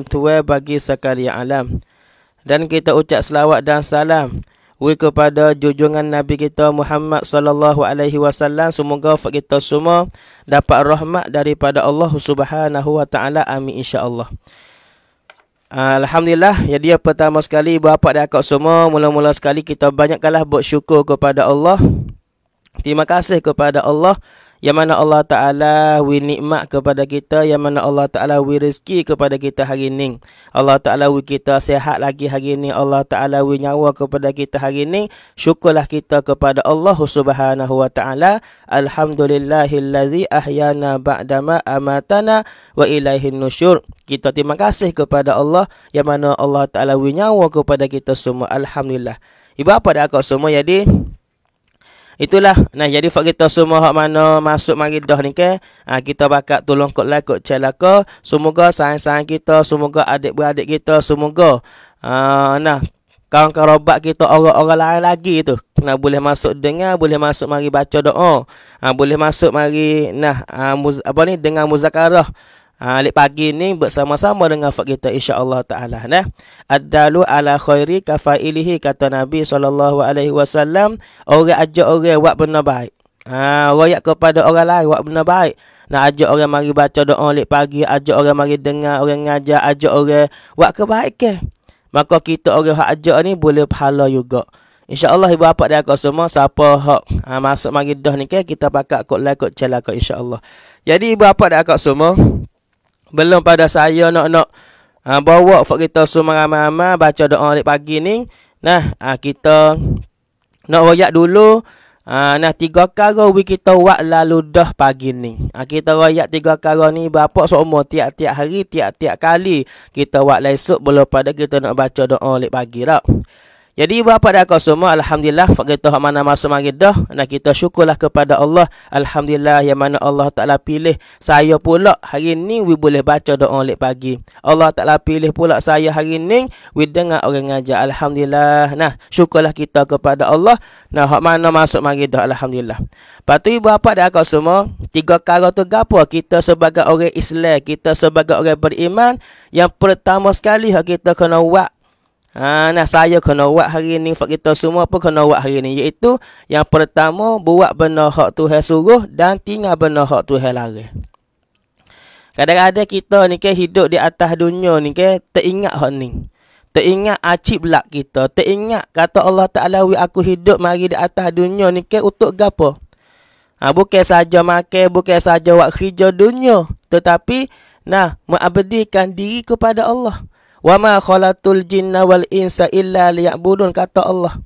tua bagi sekali alam. Dan kita ucap selawat dan salam we kepada junjungan Nabi kita Muhammad sallallahu alaihi wasallam semoga kita semua dapat rahmat daripada Allah Subhanahu wa taala amin insyaallah. Alhamdulillah, ya dia pertama sekali bapa dan akak semua, mula-mula sekali kita banyakkanlah bersyukur kepada Allah. Terima kasih kepada Allah. Yang mana Allah Ta'ala wi nikmat kepada kita Yang mana Allah Ta'ala wi rezeki kepada kita hari ini Allah Ta'ala wi kita sehat lagi hari ini Allah Ta'ala wi nyawa kepada kita hari ini Syukurlah kita kepada Allah Subhanahu Wa Ta'ala Alhamdulillahillazi ahyana ba'dama amatana wa ilaihin nusyur Kita terima kasih kepada Allah Yang mana Allah Ta'ala wi nyawa kepada kita semua Alhamdulillah Ibu apa dah kau semua jadi itulah nah jadi fak kita semua hak mana masuk mari dah ni ke ha, kita bakat tolong kot lah kot celaka semoga sayang-sayang kita semoga adik-beradik kita semoga uh, nah kawan-kawan kita orang-orang lain lagi tu nah boleh masuk dengar boleh masuk mari baca doa ha, boleh masuk mari nah uh, muz, apa ni dengan muzakarah Ah ha, pagi ni bersama-sama dengan fak kita insya-Allah taala nah. Adalu ala khairi kafailihi kata Nabi saw. alaihi wasallam, orang ajak orang buat benda baik. Ah ha, kepada orang lain buat benda baik. Nak ajak orang mari baca doa lek pagi, ajak orang mari dengar orang ngajar, ajak orang buat kebaikan. Maka kita orang hak ajak ni boleh pahala juga. Insya Allah ibu bapa dan aku semua siapa hak ha, masuk mari dah ni ke kita pakak kot lekot celaka Allah. Jadi ibu bapa dan aku semua belum pada saya nak-nak ha, ah, bawa fak kita semua ramai-ramai baca doa dari pagi ni. Nah, ha, kita nak royak dulu. Ha, nah, tiga kara we kita buat lalu dah pagi ni. Ha, kita royak tiga kara ni berapa semua tiap-tiap hari, tiap-tiap kali. Kita buat lesuk lah belum pada kita nak baca doa dari pagi tak? Jadi ibu apa dah kau semua alhamdulillah kita hak mana masuk mari dah nak kita syukurlah kepada Allah alhamdulillah yang mana Allah Taala pilih saya pula hari ni we boleh baca doa lek pagi. Allah Taala pilih pula saya hari ni we dengar orang ngajar alhamdulillah. Nah, syukurlah kita kepada Allah nah hak mana masuk mari dah alhamdulillah. Patu ibu apa dah kau semua tiga perkara tu gapo kita sebagai orang Islam, kita sebagai orang beriman yang pertama sekali hak kita kena buat Ha, nah saya kena buat hari ni Fak kita semua pun kena buat hari ni Iaitu Yang pertama Buat benda hak Tuhan suruh Dan tinggal benda hak Tuhan lari Kadang-kadang kita ni ke Hidup di atas dunia ni ke Teringat hak ni Teringat acik belak kita Teringat kata Allah Ta'ala Aku hidup mari di atas dunia ni ke Untuk gapo ha, Bukan saja makan Bukan saja wak hijau dunia Tetapi Nah Mengabdikan diri kepada Allah Wa ma khalatul jinna wal insa illa liya'budun kata Allah.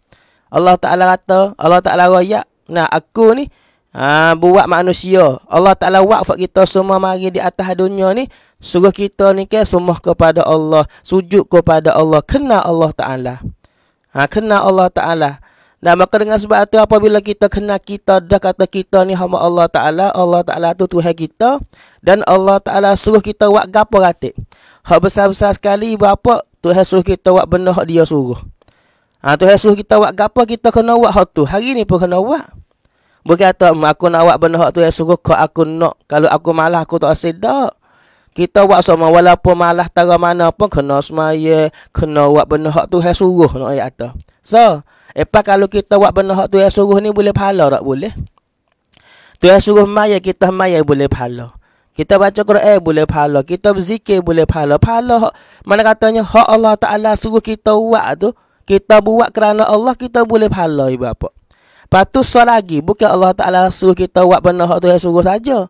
Allah Taala kata, Allah Taala royak, nah aku ni ha, buat manusia. Allah Taala wafat kita semua mari di atas dunia ni suruh kita ni ke semua kepada Allah, sujud kepada Allah, kenal Allah Taala. Ha, kenal Allah Taala. Nah maka dengan sebab itu apabila kita kena kita dah kata kita ni hamba Allah Ta'ala. Allah Ta'ala tu Tuhan kita. Dan Allah Ta'ala suruh kita buat gapa ratik. Hak besar-besar sekali berapa Tuhan suruh kita buat benda hak dia suruh. Ha, Tuhan suruh kita buat gapa kita kena buat hak tu. Hari ni pun kena buat. Berkata hmm, aku nak buat benda hak Tuhan suruh kau aku nak. Kalau aku malah aku tak sedap. Kita buat sama walaupun malah tara mana pun kena semaya. Kena buat benda hak Tuhan suruh nak no, So, Epa kalau kita buat benda hak tu yang suruh ni boleh pahala tak boleh? Tu yang suruh maya kita maya boleh pahala. Kita baca Quran boleh pahala, kita berzikir boleh pahala. Pahala mana katanya hak Allah Taala suruh kita buat tu, kita buat kerana Allah kita boleh pahala ibu bapa. Patu lagi bukan Allah Taala suruh kita buat benda hak tu yang suruh saja.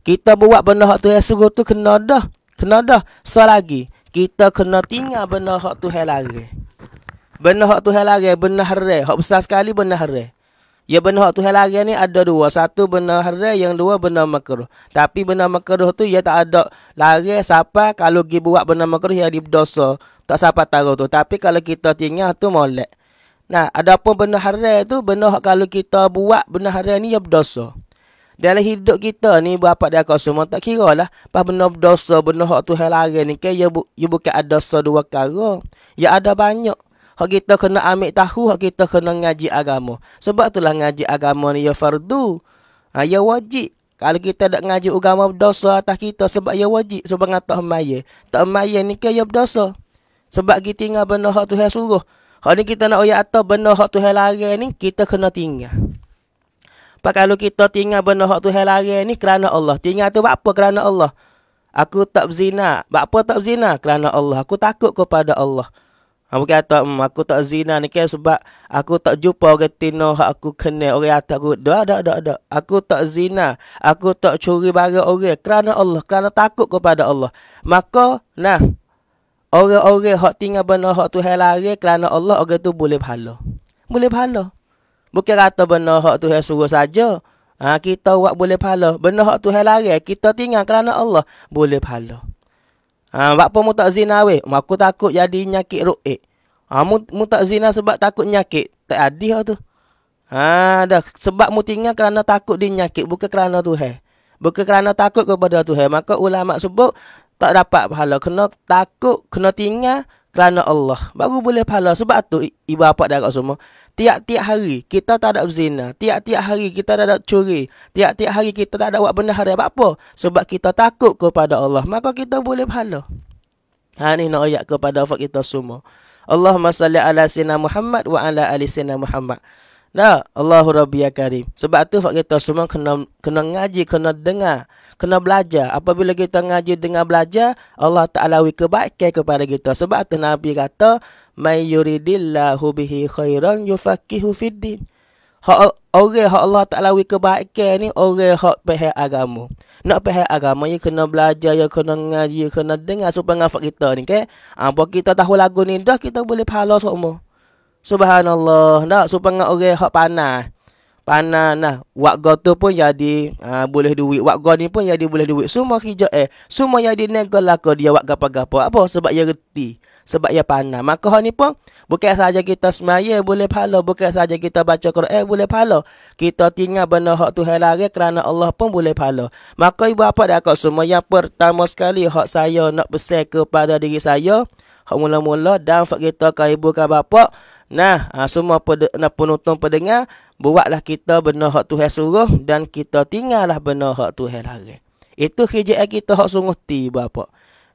Kita buat benda hak tu yang suruh tu kena dah, kena dah. Soal lagi kita kena tinggal benda hak tu hal lagi. Benda hak Tuhan larang benda haram. Hak besar sekali benda haram. Ya benda hak Tuhan larang ni ada dua. Satu benda haram, yang dua benda makruh. Tapi benda makruh tu ya tak ada larang siapa kalau gi buat benda makruh ia dosa. Tak siapa tahu tu. Tapi kalau kita tinggal tu molek. Nah, ada adapun benda haram tu benda hak kalau kita buat benda haram ni ya berdosa. Dalam hidup kita ni berapa dia kau semua tak kira lah. Pas benda dosa, benda hak tu hal lagi ni. Kaya ia, bu, ia bukan ada dosa dua kara. Ya ada banyak. Hak kita kena ambil tahu, hak kita kena ngaji agama. Sebab itulah ngaji agama ni ya fardu. Ha, ya wajib. Kalau kita tak ngaji agama berdosa atas kita sebab ya wajib. Sebab dengan tak maya. Tak maya ni ke ya berdosa. Sebab kita tinggal benda hak tu yang suruh. Hak ni kita nak ayat atas benda hak tu yang lari ni, kita kena tinggal. Sebab kalau kita tinggal benda hak tu yang lari ni kerana Allah. Tinggal tu buat apa kerana Allah? Aku tak berzina. Buat apa tak berzina? Kerana Allah. Aku takut kepada Allah. Aku kata, mmm, aku tak zina ni kan sebab aku tak jumpa orang tino hak aku kena orang atas aku. Dah, dah, dah, dah. Aku tak zina. Aku tak curi barang orang kerana Allah. Kerana takut kepada Allah. Maka, nah. Orang-orang hak tinggal benar hak tu lari kerana Allah, orang tu boleh bahala. Boleh bahala. Bukan kata benar hak tu suruh saja. Ha, kita buat boleh pahala. Benar hak tu lari, kita tinggal kerana Allah. Boleh pahala. Ha, buat apa mu tak zina weh? Aku takut jadi nyakit ru'ik. Eh. Ha, mu, mu tak zina sebab takut nyakit. Tak adil lah tu. Ha, dah. Sebab mu tinggal kerana takut dia nyakit. Bukan kerana tu heh. Bukan kerana takut kepada tu heh. Maka ulama sebut tak dapat pahala. Kena takut, kena tinggal kerana Allah. Baru boleh pahala. Sebab tu ibu bapa dah kat semua. Tiap-tiap hari kita tak ada berzina. Tiap-tiap hari kita tak ada curi. Tiap-tiap hari kita tak ada buat benda hari apa-apa. Sebab kita takut kepada Allah. Maka kita boleh berhala. Ha, ini nak ayat kepada Allah kita semua. Allahumma salli ala sinna Muhammad wa ala ali sinna Muhammad. Nah, Allahu Rabbi ya Karim. Sebab tu Allah kita semua kena, kena ngaji, kena dengar kena belajar. Apabila kita ngaji dengan belajar, Allah Ta'ala wikir kebaikan kepada kita. Sebab tu Nabi kata, may yuridillahu bihi khairan yufaqihu fiddin ha orang hak Allah Taala wi kebaikan ni orang hak pehe agama nak pehe agama ye ya kena belajar ye ya kena ngaji ye ya kena dengar supaya ngafak kita ni ke ha, apa kita tahu lagu ni dah kita boleh pahala semua subhanallah dah supaya orang hak panas panas nah wak gotu pun jadi uh, boleh duit wak goni pun jadi boleh duit semua hijau eh semua jadi negol lah dia wak gapa-gapa apa sebab dia reti sebab ia panas. Maka hal ni pun bukan saja kita semaya boleh pahala, bukan saja kita baca Quran eh, boleh pahala. Kita tinggal benda hak Tuhan lari kerana Allah pun boleh pahala. Maka ibu bapa dah kau semua yang pertama sekali hak saya nak besar kepada diri saya, hak mula-mula dan fak kita ke ibu ke bapak. Nah, ah, semua pada nak penonton pendengar, buatlah kita benda hak Tuhan suruh dan kita tinggallah benda hak Tuhan lari. Itu kerja kita hak sungguh tiba bapak.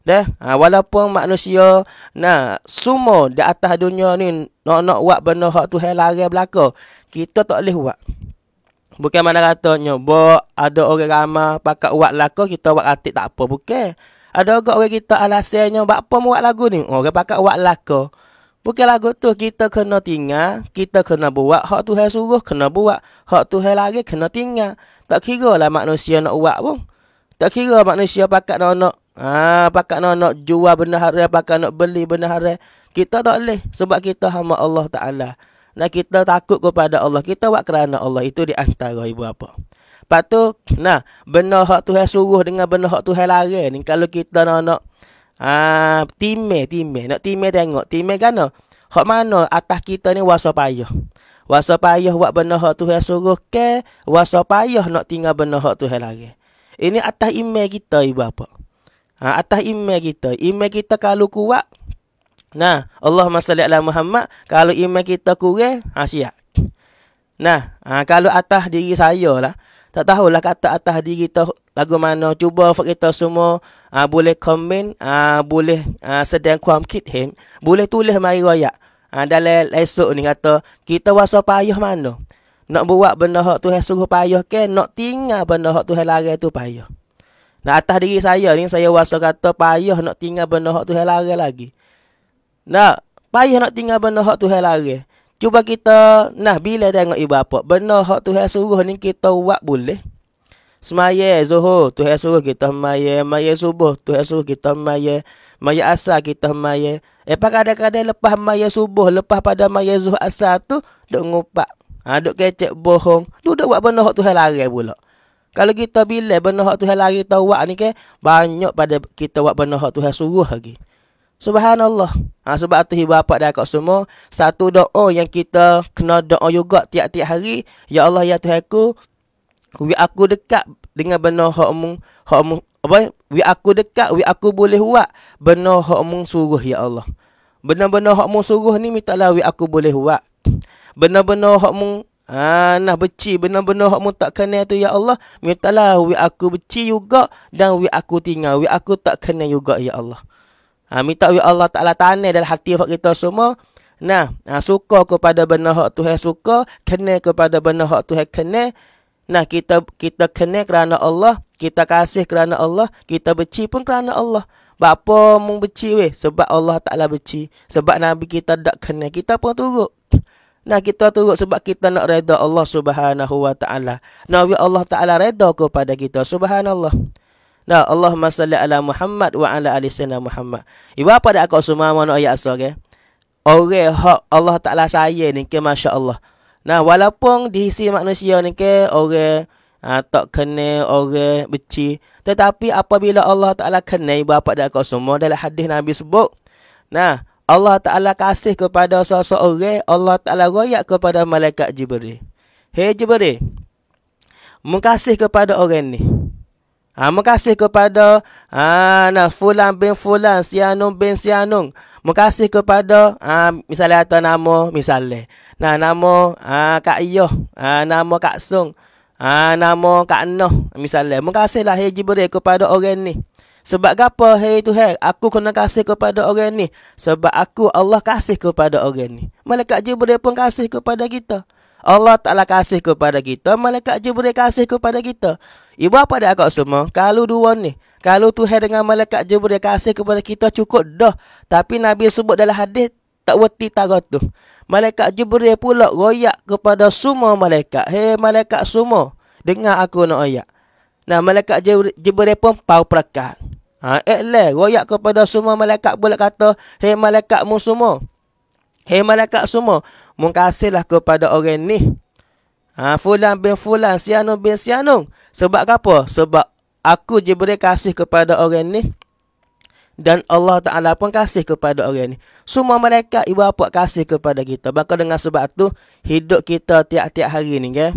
Dah, ha, walaupun manusia nah sumo di atas dunia ni nak nak buat benda hak Tuhan larang belaka, kita tak boleh buat. Bukan mana katanya, bo ada orang ramah pakak buat lako kita buat atik tak apa, bukan. Ada juga orang kita alasannya buat apa buat lagu ni? Orang pakak buat lako. Bukan lagu tu kita kena tinggal, kita kena buat hak Tuhan suruh kena buat, hak Tuhan larang kena tinggal. Tak kira lah manusia nak buat pun. Tak kira manusia pakak nak nak Ha, pakat nak, nak jual benda haram, pakat nak beli benda haram. Kita tak boleh sebab kita hamba Allah Ta'ala. Nah kita takut kepada Allah. Kita buat kerana Allah. Itu di antara ibu apa. Lepas tu, nah, benda hak tu yang suruh dengan benda hak tu yang lari. Ni, kalau kita nak, nak ah, ha, time, time. Nak time tengok. Time kan Hak mana atas kita ni wasa payah. Wasa payah buat benda hak tu yang suruh ke. Wasa payah nak tinggal benda hak tu yang lari. Ini atas email kita ibu apa ha, atas iman kita. Iman kita kalau kuat, nah Allah salli ala Muhammad, kalau iman kita kurang, ha siap. Nah, ha, kalau atas diri saya lah, tak tahulah kata atas diri kita lagu mana. Cuba kita semua ha, boleh komen, ha, boleh ha, sedang kuam kit him, boleh tulis mari royak. Ha, dalam esok ni kata, kita wasa payah mana? Nak buat benda hak tu yang suruh payah ke? Nak tinggal benda hak tu larang tu payah. Nah atas diri saya ni saya rasa kata payah nak tinggal benda hak Tuhan lari lagi. Nah, payah nak tinggal benda hak Tuhan lari. Cuba kita nah bila tengok ibu bapa, benda hak Tuhan suruh ni kita buat boleh. Semaya Zuhur Tuhan suruh kita Maya Maya subuh Tuhan suruh kita Maya Maya asal kita Maya. Eh pakai kadang-kadang lepas Maya subuh Lepas pada Maya Zuhur asal tu dok ngupak ha, Duk kecek bohong tu dok buat benda Tuhan lari pula kalau kita bila benda hak Tuhan lari kita buat ni ke, banyak pada kita buat benda hak Tuhan suruh lagi. Subhanallah. Ha, sebab tu ibu bapa dah kat semua, satu doa yang kita kena doa juga tiap-tiap hari, ya Allah ya Tuhan aku, wi aku dekat dengan benda hak mu, hak mu apa? Wi aku dekat, wi aku boleh buat benda hak mu suruh ya Allah. Benda-benda hak mu suruh ni mintalah wi aku boleh buat. Benda-benda hak mu Ha, nah beci benar-benar hak tak kenal tu ya Allah. Mintalah we aku beci juga dan we aku tinggal, we aku tak kenal juga ya Allah. Ha, minta wi Allah Taala tanah dalam hati hak kita semua. Nah, ha, suka kepada benar hak Tuhan suka, kenal kepada benar hak Tuhan kenal. Nah kita kita kenal kerana Allah, kita kasih kerana Allah, kita beci pun kerana Allah. Bapa mung beci we sebab Allah Taala beci, sebab nabi kita dak kenal, kita pun turut Nah kita turut sebab kita nak reda Allah Subhanahu wa taala. Nabi Allah taala reda kepada kita subhanallah. Nah Allahumma salli ala Muhammad wa ala ali sayyidina Muhammad. Ibu apa dak aku semua mano ayat asal ke? Orang hak Allah taala saya ni ke masya-Allah. Nah walaupun diisi manusia ni ke orang ah, tak kena orang beci tetapi apabila Allah taala kena ibu apa dak aku semua dalam hadis Nabi sebut. Nah Allah Ta'ala kasih kepada seseorang Allah Ta'ala royak kepada malaikat Jibril Hei Jibril Mengkasih kepada orang ni ha, Mengkasih kepada ha, nah, Fulan bin Fulan Sianung bin Sianung Mengkasih kepada ha, Misalnya atau nama Misalnya Nah nama ha, Kak Iyoh ha, Nama Kak Sung ha, Nama Kak Noh Misalnya Mengkasihlah Hei Jibril kepada orang ni sebab apa hari tu hari aku kena kasih kepada orang ni? Sebab aku Allah kasih kepada orang ni. Malaikat Jibril pun kasih kepada kita. Allah Ta'ala kasih kepada kita. Malaikat Jibril kasih kepada kita. Ibu apa dia kau semua? Kalau dua ni. Kalau Tuhan dengan Malaikat Jibril kasih kepada kita cukup dah. Tapi Nabi sebut dalam hadis tak wati tarot tu. Malaikat Jibril pula royak kepada semua malaikat. Hei malaikat semua. Dengar aku nak royak. Nah, malaikat Jibril pun pau perakat. Ha, Iklan, royak kepada semua malaikat pula kata, Hei malaikat mu semua. Hei malaikat semua. Mungkasihlah kepada orang ni. Ha, fulan bin Fulan, Sianu bin Sianu. Sebab apa? Sebab aku je beri kasih kepada orang ni. Dan Allah Ta'ala pun kasih kepada orang ni. Semua mereka ibu bapa kasih kepada kita. Maka dengan sebab tu, hidup kita tiap-tiap hari ni. Okay?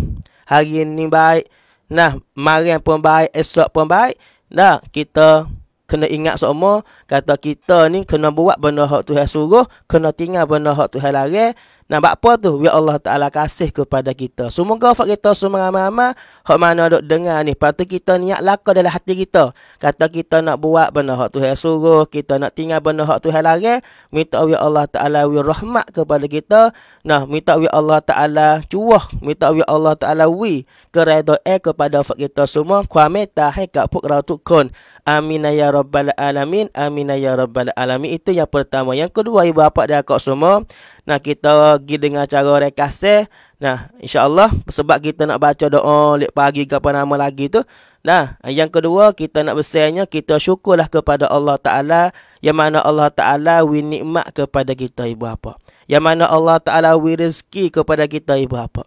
Hari ni baik. Nah, marian pun baik. Esok pun baik. Nah, kita kena ingat semua kata kita ni kena buat benda hak Tuhan suruh kena tinggal benda hak Tuhan larang Nah, apa tu? Biar ya Allah Ta'ala kasih kepada kita. Semoga fak kita semua mama hak mana duk dengar ni. Lepas tu kita niat laka dalam hati kita. Kata kita nak buat benda hak Tuhan suruh. Kita nak tinggal benda hak Tuhan lari. Minta biar Allah Ta'ala wir rahmat kepada kita. Nah, minta biar Allah Ta'ala cuah. Minta biar Allah Ta'ala wir kereda air kepada fak kita semua. Kuamil tahai kak puk rautuk kun. Amin ya Rabbal Alamin. Amin ya Rabbal Alamin. Itu yang pertama. Yang kedua, ibu bapa dan akak semua. Nah kita pergi dengan cara rekase. Nah insyaAllah sebab kita nak baca doa lepas pagi ke apa nama lagi tu. Nah yang kedua kita nak besarnya kita syukurlah kepada Allah Ta'ala. Yang mana Allah Ta'ala winikmat kepada kita ibu bapa. Yang mana Allah Ta'ala rezeki kepada kita ibu bapa.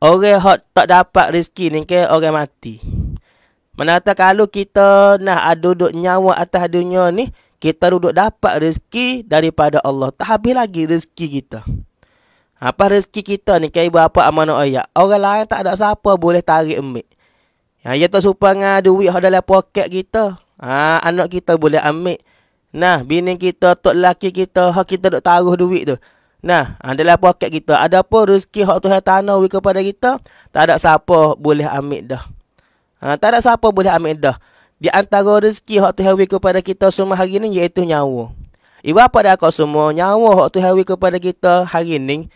Orang yang tak dapat rezeki ni ke orang mati. Mana kalau kita nak duduk nyawa atas dunia ni kita duduk dapat rezeki daripada Allah. Tak habis lagi rezeki kita. Apa rezeki kita ni kaya berapa amanah ayat. Orang lain tak ada siapa boleh tarik ambil. Ya, ha, ia tak suka dengan duit yang dalam poket kita. Ha, anak kita boleh ambil. Nah, bini kita, tok laki kita, hak kita duk taruh duit tu. Nah, ha, dalam poket kita. Ada apa rezeki hak Tuhan tanah kepada kita? Tak ada siapa boleh ambil dah. Ha, tak ada siapa boleh ambil dah di antara rezeki hak Tuhan beri kepada kita semua hari ini iaitu nyawa. Ibu pada dah kau semua nyawa hak Tuhan beri kepada kita hari ini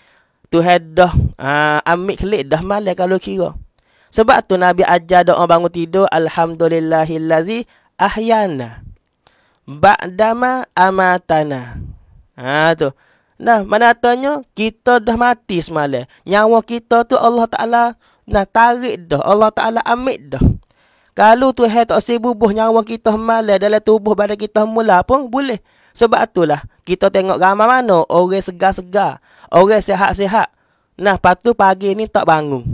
Tuhan dah uh, ambil kelik dah malas kalau kira. Sebab tu Nabi ajar doa bangun tidur alhamdulillahillazi ahyana ba'dama amatana. Ha tu. Nah, mana tanya kita dah mati semalam. Nyawa kita tu Allah Taala nah tarik dah. Allah Taala ambil dah. Kalau Tuhan tak sibubuh nyawa kita malah dalam tubuh badan kita mula pun boleh. Sebab itulah kita tengok ramai mana orang segar-segar, orang sihat-sihat. Nah, patu pagi ni tak bangun.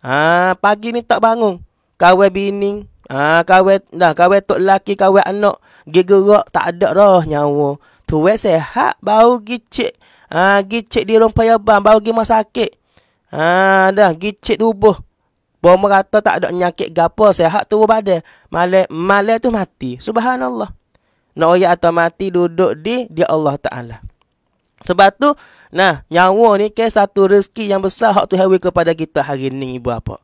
Ha, pagi ni tak bangun. Kawe bini, ha, kawe dah kawe tok laki, kawe anak, gigerok tak ada roh nyawa. Tuwe sehat bau gicik. Ha, gicik di rumah payah bang, bau gi masakit. Ha, dah gicik tubuh. Bawa merata tak ada nyakit gapo sehat tu badan. Malai malai tu mati. Subhanallah. Noya atau mati duduk di di Allah Taala. Sebab tu nah nyawa ni ke satu rezeki yang besar hak tu Tuhan kepada kita hari ni ibu apa.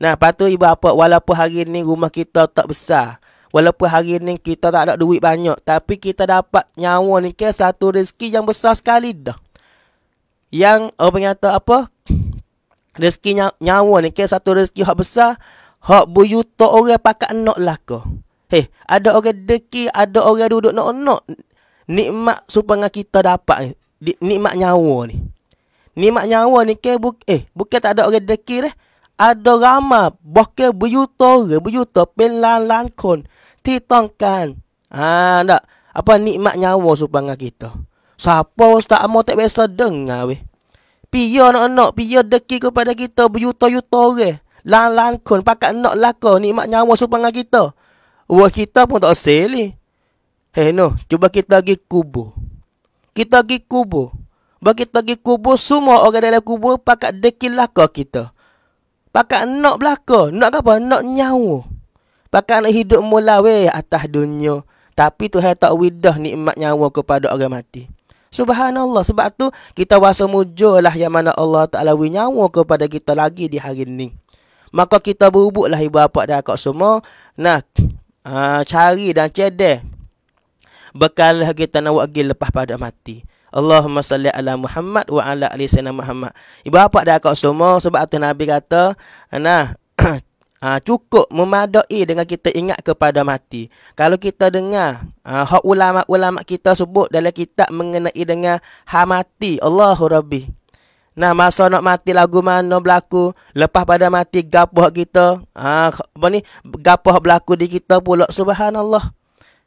Nah, patu ibu apa walaupun hari ni rumah kita tak besar, walaupun hari ni kita tak ada duit banyak, tapi kita dapat nyawa ni ke satu rezeki yang besar sekali dah. Yang orang kata apa? rezeki nyawa ni ke satu rezeki hak besar hak buyu tok orang pakai nok lah ke Hei, ada orang deki, ada orang duduk nak-nak. Nikmat supaya kita dapat ni. Nikmat nyawa ni. Nikmat nyawa ni ke bu eh, bukan tak ada orang deki dah. Ada ramah, bahkan berjuta orang, berjuta pelan-lan kon. Titangkan. Ha, tak. Apa nikmat nyawa supaya kita. Siapa ustaz amat tak biasa dengar weh. Pia anak-anak, pia deki kepada kita berjuta-juta orang. Okay? Lang-lang kun, pakat nak laka, nikmat nyawa supaya kita. Uang kita pun tak seli. Hei no, cuba kita pergi kubur. Kita pergi kubur. Bagi kita pergi kubur, semua orang dalam kubur pakat deki laka kita. Pakat nak belaka. Nak apa? Nak nyawa. Pakat nak hidup mula weh atas dunia. Tapi tu hai tak widah nikmat nyawa kepada orang mati. Subhanallah sebab tu kita wasa mujurlah yang mana Allah Taala wi nyawa kepada kita lagi di hari ni. Maka kita berubuklah ibu bapa dan akak semua nak uh, ha, cari dan cedek bekal lah kita nak wakil lepas pada mati. Allahumma salli ala Muhammad wa ala ali sayyidina Muhammad. Ibu bapa dan akak semua sebab tu Nabi kata nah ha, cukup memadai dengan kita ingat kepada mati. Kalau kita dengar ha, hak ulama-ulama kita sebut dalam kitab mengenai dengan ha mati Allahu Rabbi. Nah masa nak mati lagu mana berlaku lepas pada mati gapo kita ha apa ni gapo berlaku di kita pula subhanallah.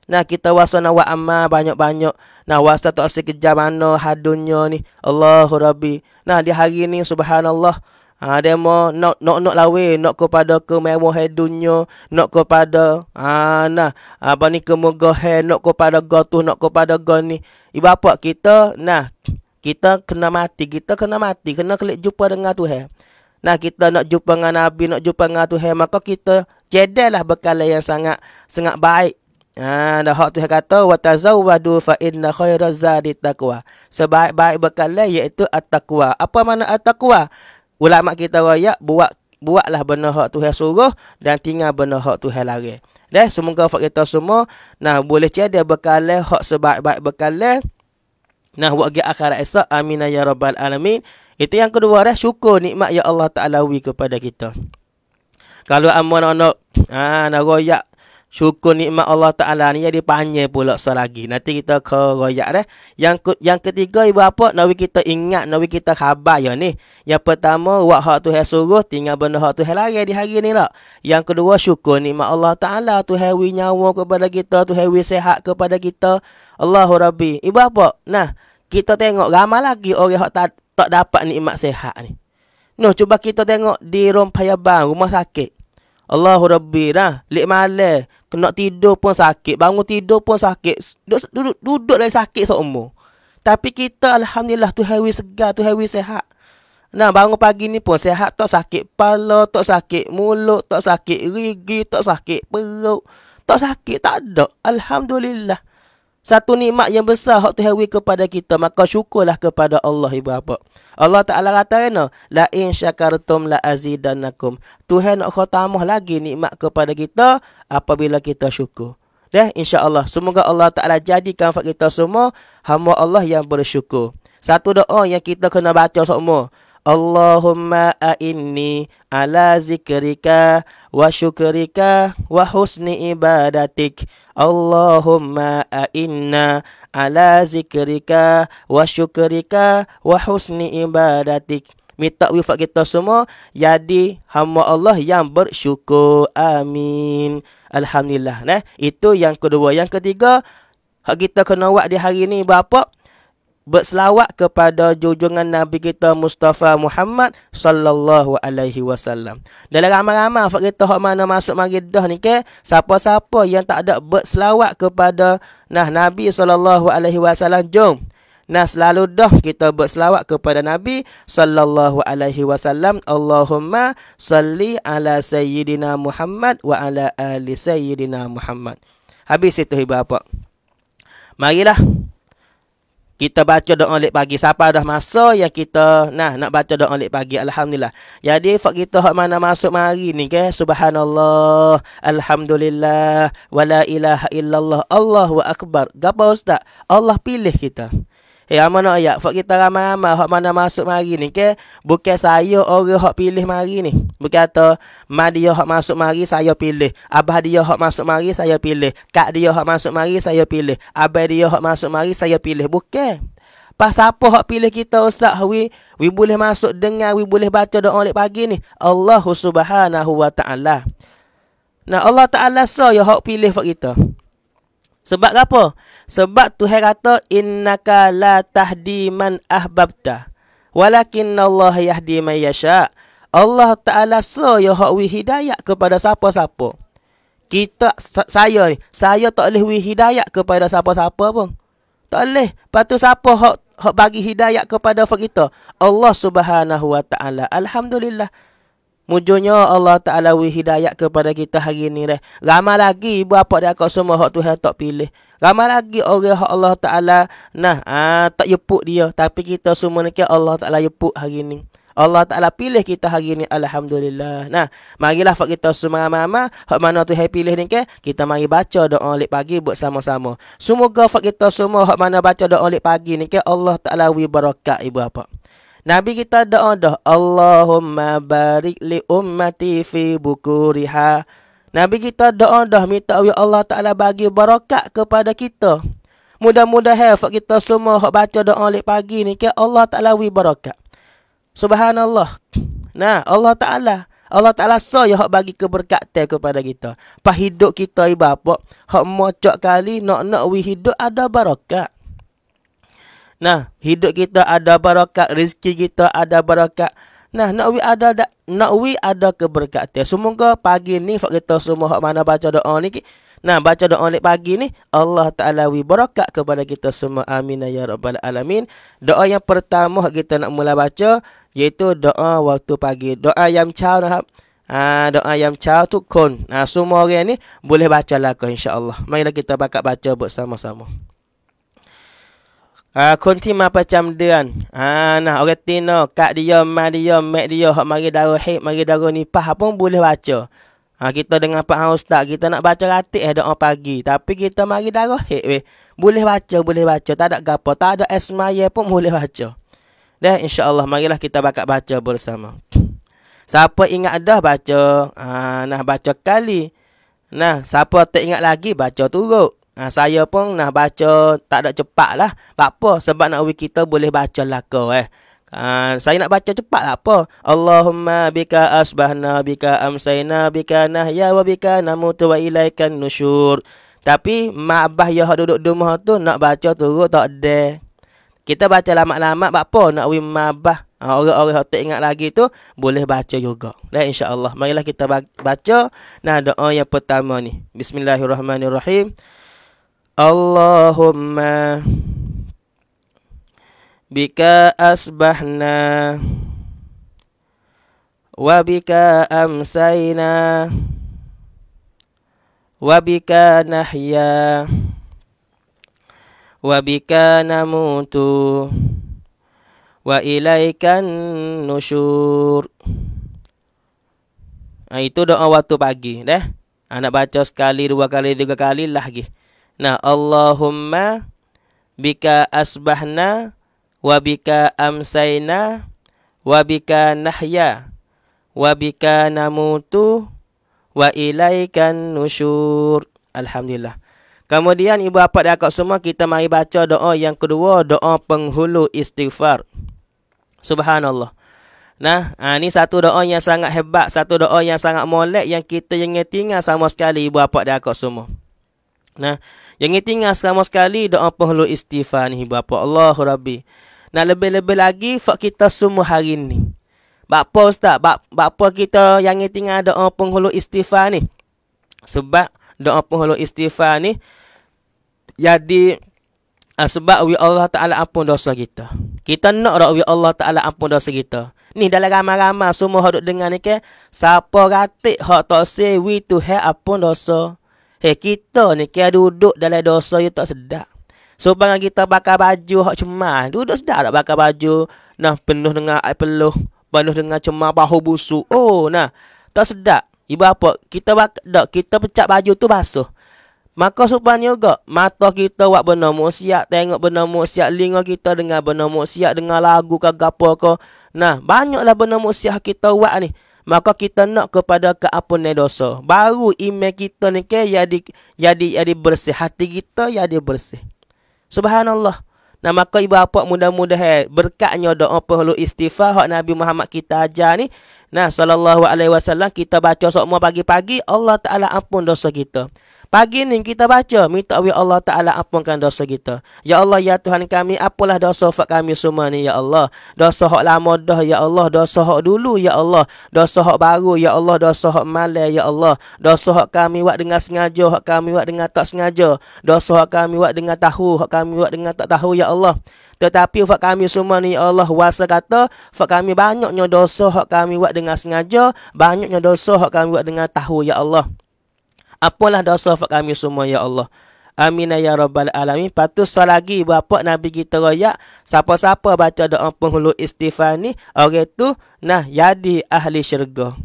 Nah kita wasa nak buat banyak-banyak. Nah wasa tu asik kejar mana hadunya ni. Allahu Rabbi. Nah di hari ni subhanallah ha, dia mo nak nak nak lawe nak kepada kemewahan dunia nak kepada ha nah apa ni kemegah nak kepada go tu nak kepada go ni ibu apa kita nah kita kena mati kita kena mati kena kelik jumpa dengan tu he nah kita nak jumpa dengan nabi nak jumpa dengan tu he maka kita jeda lah bekal yang sangat sangat baik Ha, dah hak he kata wa tazawwadu fa inna khayra zadi Sebaik-baik bekalan yaitu at-taqwa. Apa mana at-taqwa? ulama kita raya buat buatlah benda hak Tuhan suruh dan tinggal benda hak Tuhan larang. Dah semoga hak kita semua nah boleh jadi bekalan hak sebaik-baik bekalan nah buat akhirat akhir amin ya rabbal alamin. Itu yang kedua dah syukur nikmat ya Allah Taala kepada kita. Kalau amun anak ah nak royak Syukur nikmat Allah Ta'ala ni Yang dipanggil pula selagi Nanti kita ke royak dah yang, yang ketiga ibu apa Nabi kita ingat nawi kita khabar ya ni Yang pertama Wak hak tu yang suruh Tinggal benda hak tu yang lari di hari ni lah Yang kedua Syukur nikmat Allah Ta'ala Tu hewi nyawa kepada kita Tu hewi sehat kepada kita Allahu Rabbi Ibu apa Nah Kita tengok ramai lagi Orang yang tak, tak dapat nikmat sehat ni Nuh cuba kita tengok Di rumah payaban Rumah sakit Allahu Rabbi dah lek malas kena tidur pun sakit bangun tidur pun sakit duduk duduk, duduk dari sakit seumur tapi kita alhamdulillah tu hewi segar tu hewi sehat nah bangun pagi ni pun sehat tak sakit kepala tak sakit mulut tak sakit gigi tak sakit perut tak sakit tak ada alhamdulillah satu nikmat yang besar hak Tuhan kepada kita. Maka syukurlah kepada Allah ibu bapa. Allah Taala kata kena la in syakartum la azidannakum. Tuhan nak khatamah lagi nikmat kepada kita apabila kita syukur. Dah insya-Allah semoga Allah Taala jadikan fak kita semua hamba Allah yang bersyukur. Satu doa yang kita kena baca semua. Allahumma a'inni ala zikrika wa syukrika wa husni ibadatik. Allahumma a'inna ala zikrika wa syukrika wa husni ibadatik. Minta wifat kita semua jadi hamba Allah yang bersyukur. Amin. Alhamdulillah. Nah, itu yang kedua. Yang ketiga, hak kita kena buat di hari ni berapa? berselawat kepada junjungan Nabi kita Mustafa Muhammad sallallahu alaihi wasallam. Dalam ramai-ramai fak kita hok mana masuk mari ni ke, siapa-siapa yang tak ada berselawat kepada nah Nabi sallallahu alaihi wasallam jom. Nah selalu dah kita berselawat kepada Nabi sallallahu alaihi wasallam. Allahumma salli ala sayyidina Muhammad wa ala ali sayyidina Muhammad. Habis itu ibu apa? Marilah kita baca doa lek pagi siapa dah masa ya kita nah nak baca doa lek pagi alhamdulillah jadi fak kita hak mana masuk mari ni ke subhanallah alhamdulillah wala ilaha illallah allahu akbar gapo ustaz allah pilih kita Eh, hey, mana ayat? Fak kita ramai-ramai hak mana masuk mari ni, ke? Bukan saya orang hak pilih mari ni. Berkata, mak dia hak masuk mari, saya pilih. Abah dia hak masuk mari, saya pilih. Kak dia hak masuk mari, saya pilih. Abah dia hak masuk mari, saya pilih. Bukan. Pas apa hak pilih kita ustaz hui we boleh masuk dengar we boleh baca doa lek pagi ni Allah Subhanahu wa taala. Nah Allah taala so ya hak pilih fak kita. Sebab apa? Sebab Tuhan kata innaka la tahdi man ahbabta walakin Allah yahdi man yasha. Allah Taala so yo hak hidayah kepada siapa-siapa. Kita saya ni, saya tak boleh wi hidayah kepada siapa-siapa pun. Tak boleh. Patu siapa hak hak bagi hidayah kepada kita? Allah Subhanahu wa taala. Alhamdulillah. Mujurnya Allah Ta'ala wih hidayat kepada kita hari ini. Dah. Ramai lagi ibu apa dia kau semua hak Tuhan tak pilih. Ramai lagi orang hak Allah Ta'ala nah ah, tak jeput dia. Tapi kita semua ni Allah Ta'ala jeput hari ini. Allah Ta'ala pilih kita hari ini. Alhamdulillah. Nah, marilah hak kita semua mama Hak mana tu hari pilih ni ke? Kita mari baca doa oleh pagi buat sama-sama. Semoga hak kita semua hak mana baca doa oleh pagi ni ke? Allah Ta'ala wih barakat ibu apa. Nabi kita doa dah Allahumma barik li ummati fi bukuriha. Nabi kita doa dah minta ya Allah Taala bagi barakat kepada kita. Mudah-mudahan hak kita semua hak baca doa oleh pagi ni ke Allah Taala wi barakat. Subhanallah. Nah, Allah Taala Allah Ta'ala so ya bagi keberkatan kepada kita. Pahiduk kita ibu apa? Hak mocok kali nak-nak wi hidup ada barakat. Nah, hidup kita ada barakat, rezeki kita ada barakat. Nah, nak we ada dak, nak we ada keberkatan. Semoga pagi ni fak kita semua hak mana baca doa ni ki. Nah, baca doa ni pagi ni Allah Taala we barakat kepada kita semua. Amin ya rabbal alamin. Doa yang pertama hak kita nak mula baca iaitu doa waktu pagi. Doa yang chau nah. Ha, doa yang chau tu kon. Nah, semua orang ni boleh bacalah kau insya-Allah. Mari kita bakat baca bersama-sama. Ah uh, konti mah macam dia kan. Ah uh, nah orang tino kak dia mak dia mak dia hak mari darah haid mari darah nipah pun boleh baca. Ah uh, kita dengan pak ustaz kita nak baca ratik eh doa pagi tapi kita mari darah haid weh. Boleh baca boleh baca tak ada gapo tak ada asmaya pun boleh baca. Dah insyaallah marilah kita bakat baca bersama. Siapa ingat dah baca ah uh, nah baca kali. Nah siapa tak ingat lagi baca turut. Ha, saya pun nak baca tak ada cepat lah. Tak apa sebab nak ubi kita boleh baca laka eh. Ha, saya nak baca cepat lah apa. Allahumma bika asbahna bika amsayna bika nahya wa bika namutu wa ilaikan nusyur. Tapi mak abah yang duduk di rumah tu nak baca turut tak ada. Kita baca lama-lama tak apa nak ubi mak abah. Ha, orang-orang yang tak ingat lagi tu boleh baca juga. Dan insya-Allah marilah kita baca nah doa yang pertama ni. Bismillahirrahmanirrahim. اللهم بك أصبحنا وبك أمسينا وبك نحيا وبك نموت وإليك النشور Ha, itu doa waktu pagi. Dah. anak baca sekali, dua kali, tiga kali lah. Gitu. Nah, Allahumma bika asbahna wa bika amsayna wa bika nahya wa bika namutu wa ilaikan nusyur. Alhamdulillah. Kemudian ibu bapa dan akak semua kita mari baca doa yang kedua, doa penghulu istighfar. Subhanallah. Nah, ini ha, satu doa yang sangat hebat, satu doa yang sangat molek yang kita jangan tinggal sama sekali ibu bapa dan akak semua. Nah, yang ini tinggal selama sekali doa penghulu istighfar ni bapa Allah Rabbi. Nah, lebih-lebih lagi fak kita semua hari ni. Bapa ustaz, bap, bapa kita yang ini tinggal doa penghulu istighfar ni. Sebab doa penghulu istighfar ni jadi uh, sebab we Allah Taala ampun dosa kita. Kita nak doa we Allah Taala ampun dosa kita. Ni dalam ramai-ramai semua hok dengar ni ke, siapa ratik hok tak say we to have ampun dosa. Hei, eh, kita ni kaya duduk dalam dosa je tak sedap. So, bangga kita bakar baju hak cemas. Duduk sedap tak bakar baju. Nah, penuh dengan air peluh. Penuh dengan cemas bahu busuk. Oh, nah. Tak sedap. Ibu apa? Kita bakar, dok kita pecah baju tu basuh. Maka supaya juga mata kita buat benda musyak, tengok benda musyak, linga kita dengar benda musyak, dengar lagu ke gapo ke. Nah, banyaklah benda musyak kita buat ni maka kita nak kepada ke apa ni dosa baru iman kita ni ke jadi ya jadi ya jadi ya bersih hati kita jadi bersih subhanallah Nah maka ibu apa mudah-mudahan eh, berkatnya doa perlu istighfar hak Nabi Muhammad kita ajar ni. Nah sallallahu alaihi wasallam kita baca semua pagi-pagi Allah taala ampun dosa kita. Pagi ni kita baca minta we Allah Taala ampunkan dosa kita. Ya Allah ya Tuhan kami apalah dosa fak kami semua ni ya Allah. Dosa hok lama dah ya Allah, dosa hok dulu ya Allah, dosa hok baru ya Allah, dosa hok malas ya Allah. Dosa hok kami wak dengan sengaja, hok kami wak dengan tak sengaja. Dosa hok kami wak dengan tahu, hok kami wak dengan tak tahu ya Allah. Tetapi fak kami semua ni ya Allah wasa kata fak kami banyaknya dosa hok kami wak dengan sengaja, banyaknya dosa hok kami wak dengan tahu ya Allah apalah dosa fak kami semua ya Allah. Amin ya rabbal alamin. Patut lagi bapak Nabi kita royak siapa-siapa baca doa penghulu istighfar ni orang tu nah jadi ahli syurga.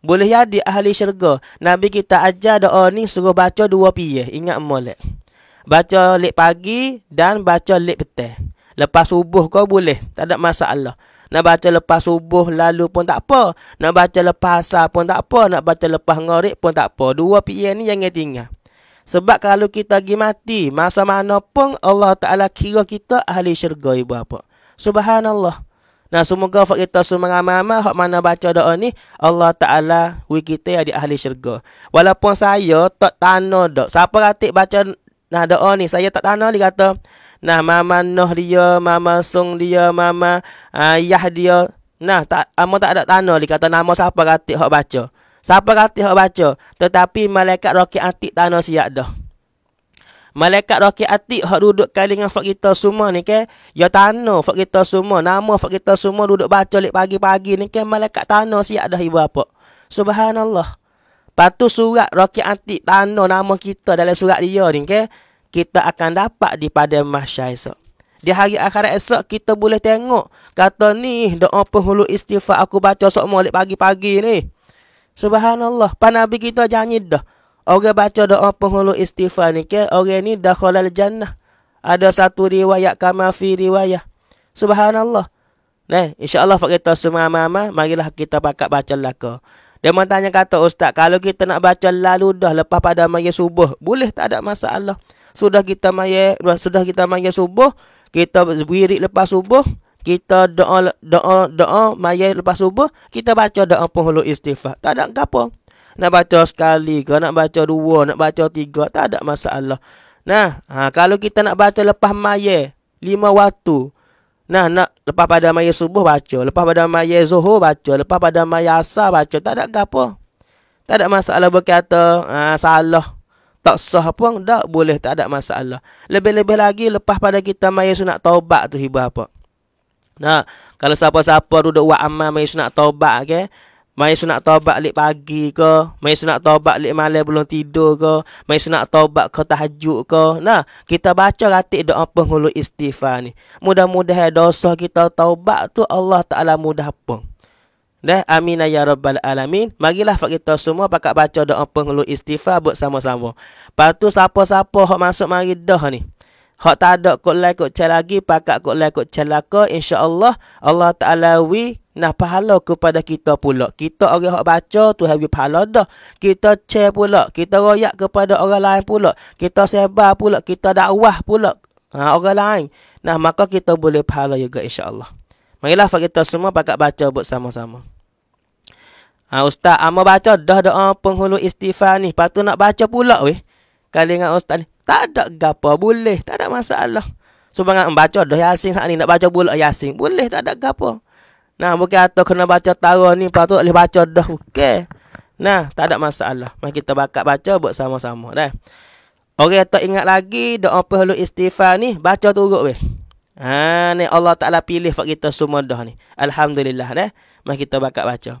Boleh jadi ahli syurga. Nabi kita ajar doa ni suruh baca dua piye. Ingat molek. Baca lek pagi dan baca lek petang. Lepas subuh kau boleh. Tak ada masalah. Nak baca lepas subuh lalu pun tak apa. Nak baca lepas asar pun tak apa. Nak baca lepas ngorik pun tak apa. Dua PM ni jangan tinggal. Sebab kalau kita pergi mati, masa mana pun Allah Ta'ala kira kita ahli syurga ibu apa. Subhanallah. Nah, semoga fak kita semua ngamal-amal hak mana baca doa ni, Allah Taala wi kita jadi di ahli syurga. Walaupun saya tak tanda dak. Siapa ratik baca nah doa ni, saya tak tanda dia kata. Nah, mama noh dia, mama sung dia, mama ayah ah, dia. Nah, tak ama tak ada Tano. di kata nama siapa katik hok baca. Siapa katik hok baca? Tetapi malaikat rakyat atik Tano siap dah. Malaikat rakyat atik hok duduk kali dengan fak kita semua ni ke? Ya Tano fak kita semua, nama fak kita semua duduk baca lek pagi-pagi ni ke malaikat Tano siap dah ibu apa. Subhanallah. Patu surat rakyat atik Tano nama kita dalam surat dia ni ke? Okay? kita akan dapat di pada mahsyar esok. Di hari akhirat esok kita boleh tengok kata ni doa penghulu istighfar aku baca sok molek pagi-pagi ni. Subhanallah, pan nabi kita janji dah. Orang baca doa penghulu istighfar ni ke orang ni dah khalal jannah. Ada satu riwayat kama fi riwayah. Subhanallah. Nah, insya Allah fak kita semua mama, marilah kita pakat baca laka. Dia mau tanya kata ustaz, kalau kita nak baca lalu dah lepas pada mari subuh, boleh tak ada masalah? sudah kita maya sudah kita maya subuh kita wirid lepas subuh kita doa doa doa maya lepas subuh kita baca doa penghulu istighfar tak ada apa nak baca sekali ke nak baca dua nak baca tiga tak ada masalah nah ha, kalau kita nak baca lepas maya lima waktu nah nak lepas pada maya subuh baca lepas pada maya zuhur baca lepas pada maya asar baca tak ada apa tak ada masalah berkata ha, salah tak sah pun tak boleh tak ada masalah. Lebih-lebih lagi lepas pada kita mai sunat taubat tu hibah apa. Nah, kalau siapa-siapa duduk buat amal mai sunat taubat ke, mai sunat taubat lek pagi ke, mai sunat taubat lek malam belum tidur ke, mai sunat taubat ke tahajud ke. Nah, kita baca ratik doa penghulu istighfar ni. Mudah-mudahan dosa kita taubat tu Allah Taala mudah pun. Dah amin ya rabbal alamin. Marilah fak kita semua pakak baca doa penghulu istighfar buat sama-sama. Patu siapa-siapa hok masuk mari dah ni. Hok tak ada kok lai kok cel lagi pakak kok lai kok cel laka insya-Allah Allah Taala wi nah pahala kepada kita pula. Kita orang hok baca tu have pahala dah. Kita cel pula, kita royak kepada orang lain pula. Kita sebar pula, kita dakwah pula. Ha, orang lain. Nah, maka kita boleh pahala juga insya-Allah. Marilah fak kita semua pakak baca buat sama-sama. Ha, ustaz, ama baca dah doa ah, penghulu istighfar ni. Lepas tu nak baca pula weh. Kali dengan ustaz ni. Tak ada gapa boleh. Tak ada masalah. So, bangat baca dah yasin saat ni. Nak baca pula yasin. Boleh, tak ada gapa. Nah, bukan atau kena baca tarah ni. Lepas tu tak boleh baca dah. Okay. Nah, tak ada masalah. Mari kita bakat baca buat sama-sama. Dah. Orang okay, tak ingat lagi doa penghulu istighfar ni baca turut weh. Ha ni Allah Taala pilih buat kita semua dah ni. Alhamdulillah dah. Mari kita bakat baca.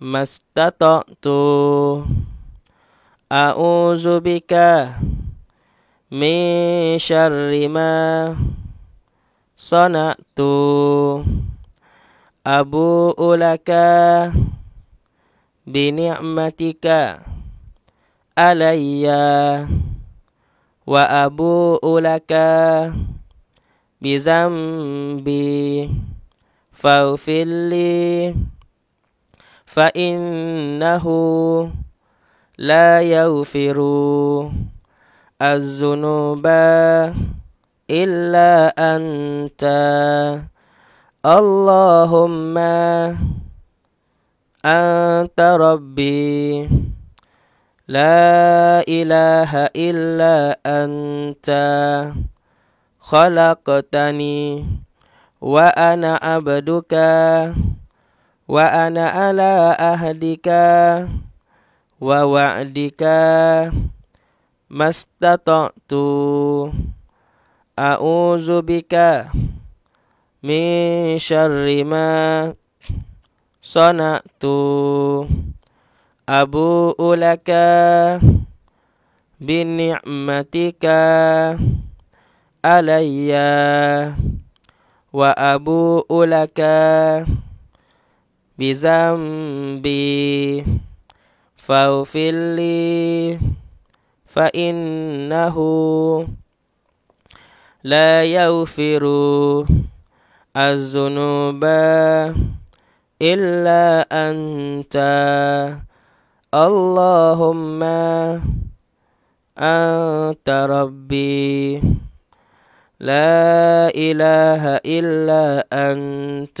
mastata'tu a'udzu bika min syarri ma sana'tu abu ulaka bi ni'matika alayya wa abu ulaka bi zambi fa'fil li فإنه لا يغفر الذنوب إلا أنت اللهم أنت ربي لا إله إلا أنت خلقتني وأنا عبدك وأنا على أهدك ووعدك ما استطعت أعوذ بك من شر ما صنعت أبوء لك بنعمتك علي وأبوء لك بذنبي فاغفر لي فإنه لا يغفر الذنوب إلا أنت اللهم أنت ربي لا إله إلا أنت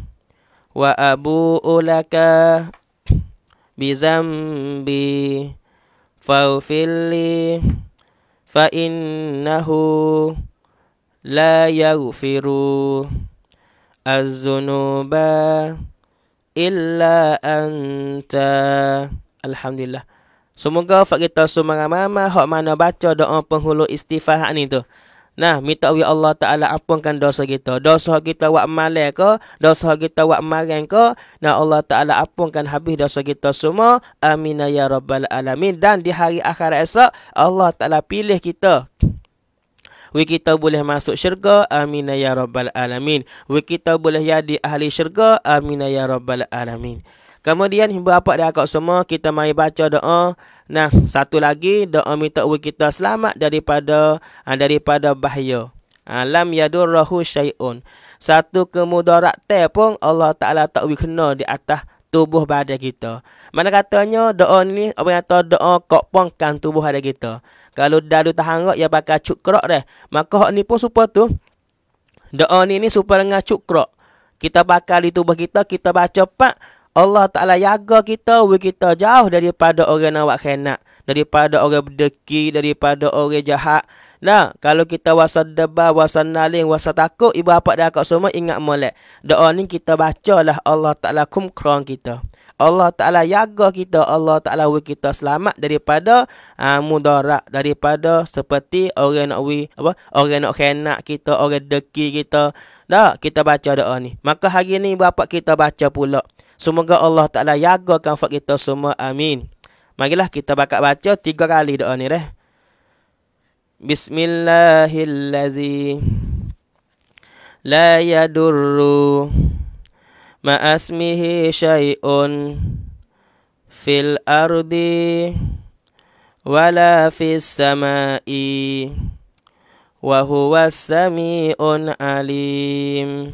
وأبوء لك بذنبي فاغفر لي فإنه لا يغفر الذنوب إلا anta Alhamdulillah Semoga Fak kita semua ramai-ramai hak mana baca doa penghulu istighfar ni tu. Nah, minta wi Allah Ta'ala ampunkan dosa kita. Dosa kita buat malai ke? Dosa kita buat marang ke? Nah, Allah Ta'ala ampunkan habis dosa kita semua. Amin ya Rabbal Alamin. Dan di hari akhir esok, Allah Ta'ala pilih kita. We kita boleh masuk syurga. Amin ya Rabbal Alamin. We kita boleh jadi ahli syurga. Amin ya Rabbal Alamin. Kemudian hingga apa dia akak semua kita mai baca doa. Nah, satu lagi doa minta ubi kita selamat daripada ah, daripada bahaya. Alam ah, yadurrahu syai'un. Satu kemudaratan pun Allah Taala tak ubi kena di atas tubuh badan kita. Mana katanya doa ni apa yang tahu doa kok pongkan tubuh badan kita. Kalau dah tahan kok ya pakai cukrok deh. Maka hok ni pun supaya tu doa ni ni supaya dengan Kita bakal di tubuh kita kita baca pak Allah Ta'ala jaga kita, we kita jauh daripada orang nak buat khainat. Daripada orang berdeki, daripada orang jahat. Nah, kalau kita wasa deba, wasa naling, wasa takut, ibu bapa dah kau semua ingat molek. Doa ni kita baca lah Allah Ta'ala kumkron kita. Allah Ta'ala jaga kita, Allah Ta'ala we kita selamat daripada uh, mudarat. Daripada seperti orang nak we, apa? orang nak kena kita, orang deki kita. Nah, kita baca doa ni. Maka hari ni bapak kita baca pula. Semoga Allah Ta'ala jagakan fad kita semua. Amin. Marilah kita bakat baca tiga kali doa ni reh. Bismillahillazi la yadurru ma asmihi syai'un fil ardi wala fis sama'i wa huwas samiun alim.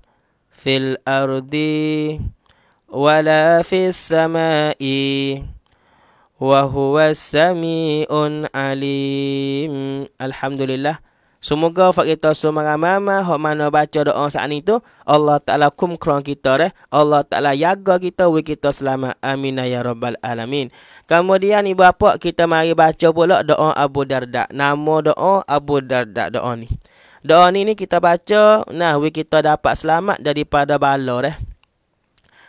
في الأرض ولا في السماء وهو السميع العليم الحمد لله Semoga fak kita semua mama hok mana baca doa saat tu. Allah Taala kum krong kita re Allah Taala jaga kita we kita selamat amin ya rabbal alamin Kemudian ibu bapa kita mari baca pula doa Abu Darda nama doa Abu Darda doa ni Doa ni ni kita baca nah we kita dapat selamat daripada bala eh.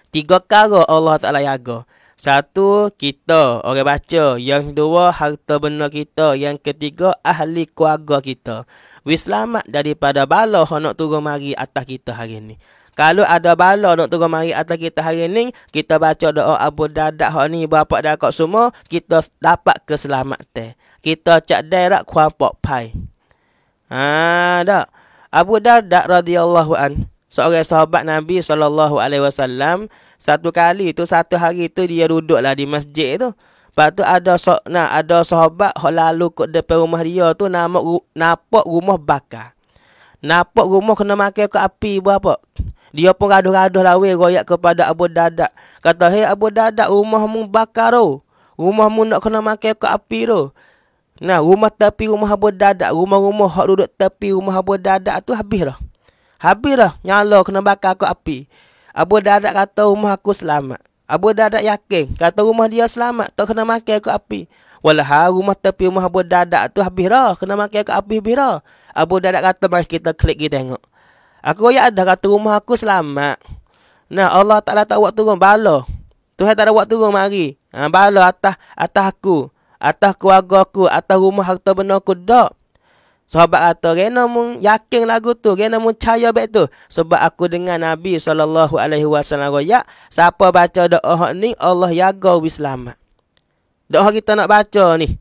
Tiga perkara Allah Taala jaga. Satu kita orang baca, yang dua harta benda kita, yang ketiga ahli keluarga kita. We selamat daripada bala nak turun mari atas kita hari ni. Kalau ada bala nak turun mari atas kita hari ni, kita baca doa Abu Dadak hak ni, bapak dakak semua, kita dapat keselamatan. Kita cak derak kuampok pai. Ha Abu Darda radhiyallahu an seorang sahabat Nabi sallallahu alaihi wasallam satu kali tu satu hari tu dia duduklah di masjid tu. Lepas tu ada so, nah, ada sahabat hok lalu kat depan rumah dia tu nama nampak rumah bakar. Nampak rumah kena makan ke api berapa? Dia pun gaduh-gaduh lawe royak kepada Abu Dadak. Kata, "Hei Abu Dadak, rumahmu bakar tu. Rumahmu nak kena makan ke api tu." Nah, rumah tepi rumah abu dadak, rumah-rumah hak duduk tepi rumah abu dadak tu habis dah. Habis dah nyala kena bakar aku api. Abu dadak kata rumah aku selamat. Abu dadak yakin kata rumah dia selamat, tak kena makan aku api. Walah rumah tepi rumah abu dadak tu habis dah, kena makan aku api habis dah. Abu dadak kata mari kita klik kita tengok. Aku royak ada kata rumah aku selamat. Nah, Allah Taala tak buat turun bala. Tuhan tak ada buat turun mari. Ha, bala atas atas aku atas keluarga aku, atas rumah harta benda aku, tak. Sahabat kata, Rena mun yakin lagu tu, Rena mun caya baik tu. Sebab aku dengan Nabi SAW, ya, siapa baca doa ni, Allah jaga wislamat. Doa kita nak baca ni.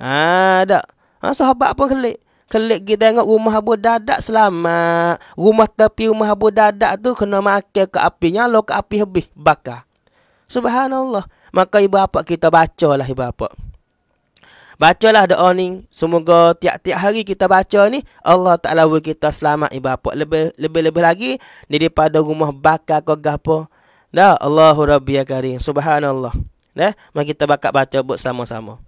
Ha, tak. Ha, sahabat pun kelik. Kelik kita tengok rumah Abu Dadak selamat. Rumah tepi rumah Abu Dadak tu kena makan ke api. Nyala ke api habis bakar. Subhanallah. Maka ibu bapa kita baca lah ibu bapa. Bacalah doa ni. Semoga tiap-tiap hari kita baca ni. Allah Ta'ala beri kita selamat ibu bapa. Lebih, lebih lagi ni Daripada rumah bakar kau gapa. Dah. Allahu Rabbi ya Karim. Subhanallah. Dah. Mari kita bakar baca buat sama-sama.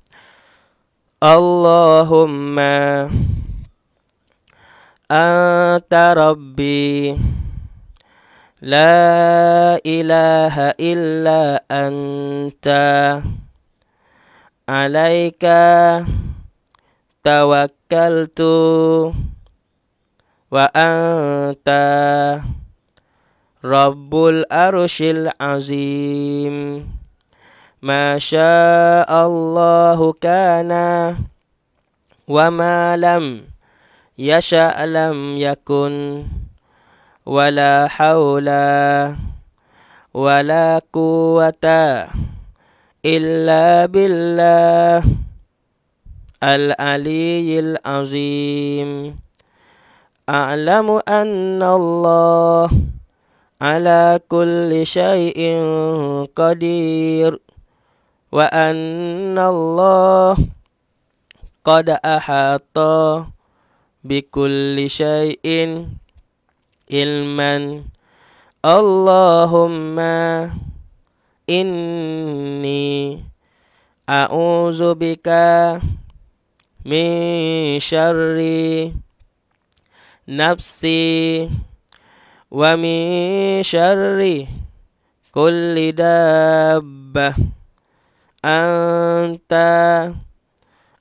Allahumma. Ata Rabbi. La ilaha illa anta. Anta. عليك توكلت وأنت رب الأرش العظيم ما شاء الله كان وما لم يشأ لم يكن ولا حول ولا قوة إلا بالله العلي العظيم أعلم أن الله على كل شيء قدير وأن الله قد أحاط بكل شيء علما اللهم إني أعوذ بك من شر نفسي ومن شر كل دابة أنت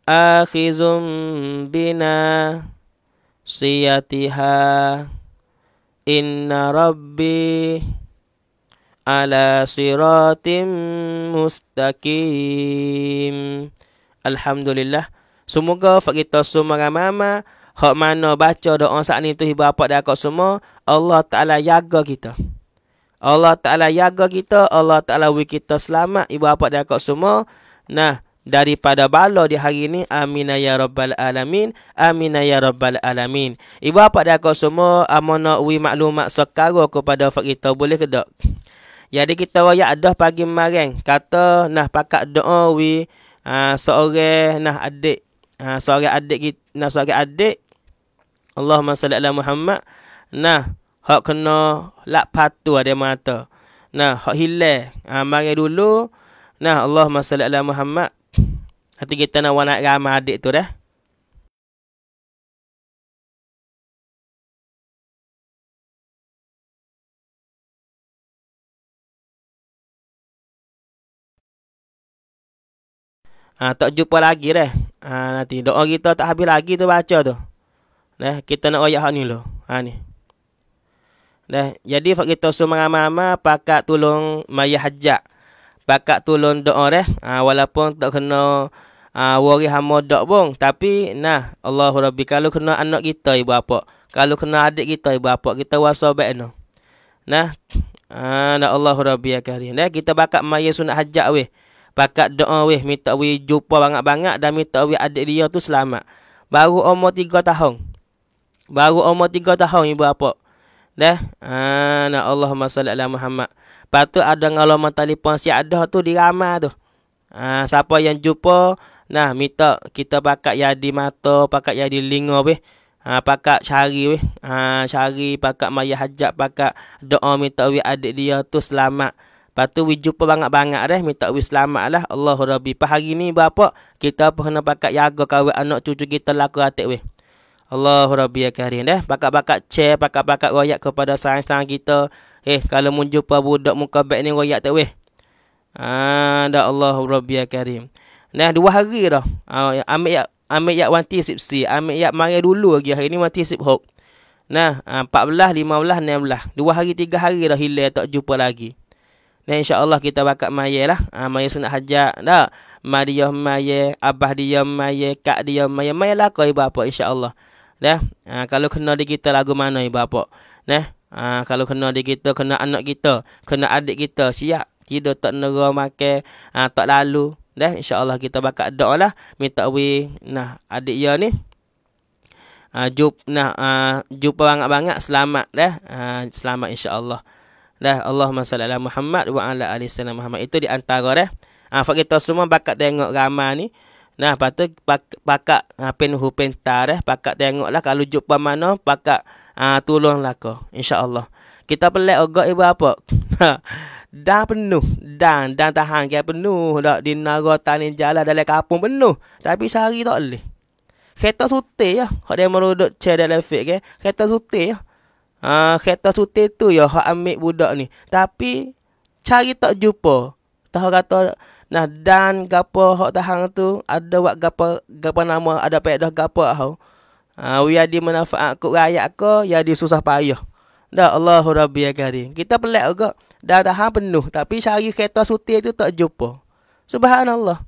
آخذ بناصيتها إن ربي ala siratim mustaqim. Alhamdulillah. Semoga fak kita semua ramai-ramai hak mana baca doa saat ni tu hibur apa dah semua Allah Taala jaga kita. Allah Taala jaga kita, Allah Taala wi kita selamat ibu bapa dan akak semua. Nah, daripada bala di hari ini amin ya rabbal alamin amin ya rabbal alamin ibu bapa dah kau semua amanah wi maklumat sekarang kepada fak kita boleh ke tak Ya ada kita royak dah pagi kemarin. Kata nah pakak doa wi ha, seorang nah adik. Ha, seorang adik kita, nah seorang adik. Allahumma salli ala Muhammad. Nah hak kena lak patu ada mata. Nah hak hilang. Ha, mari dulu. Nah Allahumma salli ala Muhammad. hati kita nak warna ramai adik tu dah. ha, tak jumpa lagi dah. Ha, nanti doa kita tak habis lagi tu baca tu. Nah, kita nak ayat hak ni dulu. Ha ni. Nah, jadi fak kita semua mama pakak tolong mayah hajat. Pakak tolong doa dah. Ha, walaupun tak kena ha, worry hama dak pun, tapi nah Allahu Rabbi kalau kena anak kita ibu apa, kalau kena adik kita ibu apa, kita wasa baik no. Nah, ah ha, nah Allahu Rabbi ya karim. Nah, kita bakak mayah sunat hajat weh. Pakat doa eh, weh minta weh jumpa banyak-banyak dan minta weh adik dia tu selamat. Baru umur tiga tahun. Baru umur tiga tahun ibu apa? Dah. Ha, nak Allah masalah lah Muhammad. Patu ada ngalama telefon si ada tu di dirama tu. Ha, siapa yang jumpa nah minta kita pakat jadi mata, pakat jadi linga weh. Ha, pakat cari weh. Ha, cari pakat mayah hajat, pakat doa minta weh adik dia tu selamat. Lepas tu we jumpa banyak-banyak dah. Minta we selamat lah. Allah Rabbi. Pas hari ni berapa? Kita pun kena pakat jaga kawan anak cucu kita laku atik we. Allah Rabbi ya karim dah. Pakat-pakat chair, pakat-pakat royak kepada sayang-sayang kita. Eh, kalau mun jumpa budak muka baik ni royak tak we. Ah, dah Allah Rabbi ya karim. Nah, dua hari dah. Uh, ah, ambil ya ambil ya wanti sip si. Ambil ya mari dulu lagi hari ni wanti sip hok. Nah, uh, 14, 15, 16. Dua hari, tiga hari dah hilang tak jumpa lagi. Dan insya-Allah kita bakat mayel lah. Ah ha, mayel sunat hajat dak. Mariah mayel, abah dia mayel, kak dia mayel. Mayel lah kau ibu apa insya-Allah. Dah. Ha, kalau kena di kita lagu mana ibu apa. Nah. Ha, ah, kalau kena di kita, kena anak kita, kena adik kita, siap. kita tak nera makan, ha, tak lalu. Dah insya-Allah kita bakat doa lah. Minta we nah adik dia ya ni. Ha, jup, nah, ha, jumpa banyak-banyak. Selamat dah. Ha, selamat insya-Allah dah Allahumma salli ala Muhammad wa ala ali sayyidina Muhammad itu di antara dah ha, ah kita semua bakat tengok ramai ni nah patut pakak ha, pen hu pentar eh pakak tengoklah kalau jumpa mana pakak ah ha, tolonglah kau insyaallah kita pelak ogok ibu apa ha, dah penuh dan dan tahan dia penuh dak di negara jalan dalam kampung penuh tapi sehari tak leh kereta sutih ya hak dia meruduk cer dalam fik ke kereta sutih ya uh, ah, kereta sutil tu ya hak ambil budak ni. Tapi cari tak jumpa. Tahu kata nah dan gapo hak tahang tu ada buat gapa gapa nama ada pe dah gapo hau. Ah uh, di manfaat ku rakyat ko ya di susah payah. Dah Allahu Rabbi ya Karim. Kita pelak juga dah tahang penuh tapi cari kereta sutil tu tak jumpa. Subhanallah.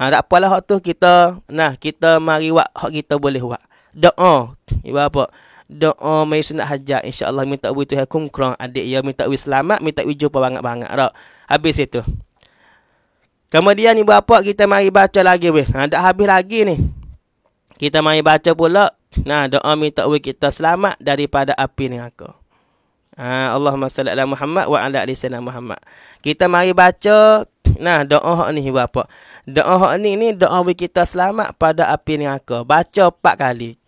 Ha, tak apalah hak tu kita nah kita mari buat hak kita boleh buat. Doa. Ibu apa? doa mai sunat hajat insyaallah minta wui tu hukum kurang adik ya minta wui selamat minta wui jumpa banyak-banyak dak habis itu kemudian ni bapa kita mari baca lagi weh ha dak habis lagi ni kita mari baca pula nah doa minta wui kita selamat daripada api ni aku ha Allahumma salli ala Muhammad wa ala ali sayyidina Muhammad kita mari baca nah doa hak ni ibu bapa doa hak ni ni doa ubi kita selamat pada api ni aku baca empat kali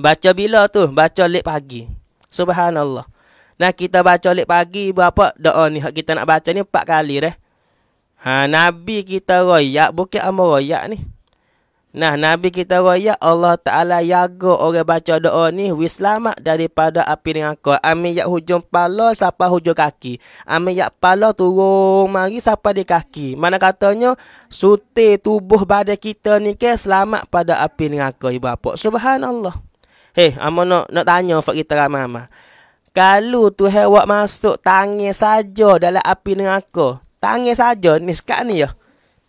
Baca bila tu? Baca lep pagi. Subhanallah. Nah kita baca lep pagi berapa doa ni hak kita nak baca ni empat kali dah. Ha nabi kita royak bukit amal royak ni. Nah nabi kita royak Allah Taala yago, orang baca doa ni wi selamat daripada api neraka. Amin yak hujung pala siapa hujung kaki. Amin yak pala turun mari siapa di kaki. Mana katanya sute tubuh badan kita ni ke selamat pada api neraka ibu bapa. Subhanallah. Hei, eh, ama nak nak tanya fak kita ramai lah, ama. Kalau tu hewak masuk tangi saja dalam api dengan aku. Tangi saja ni sekak ni ya.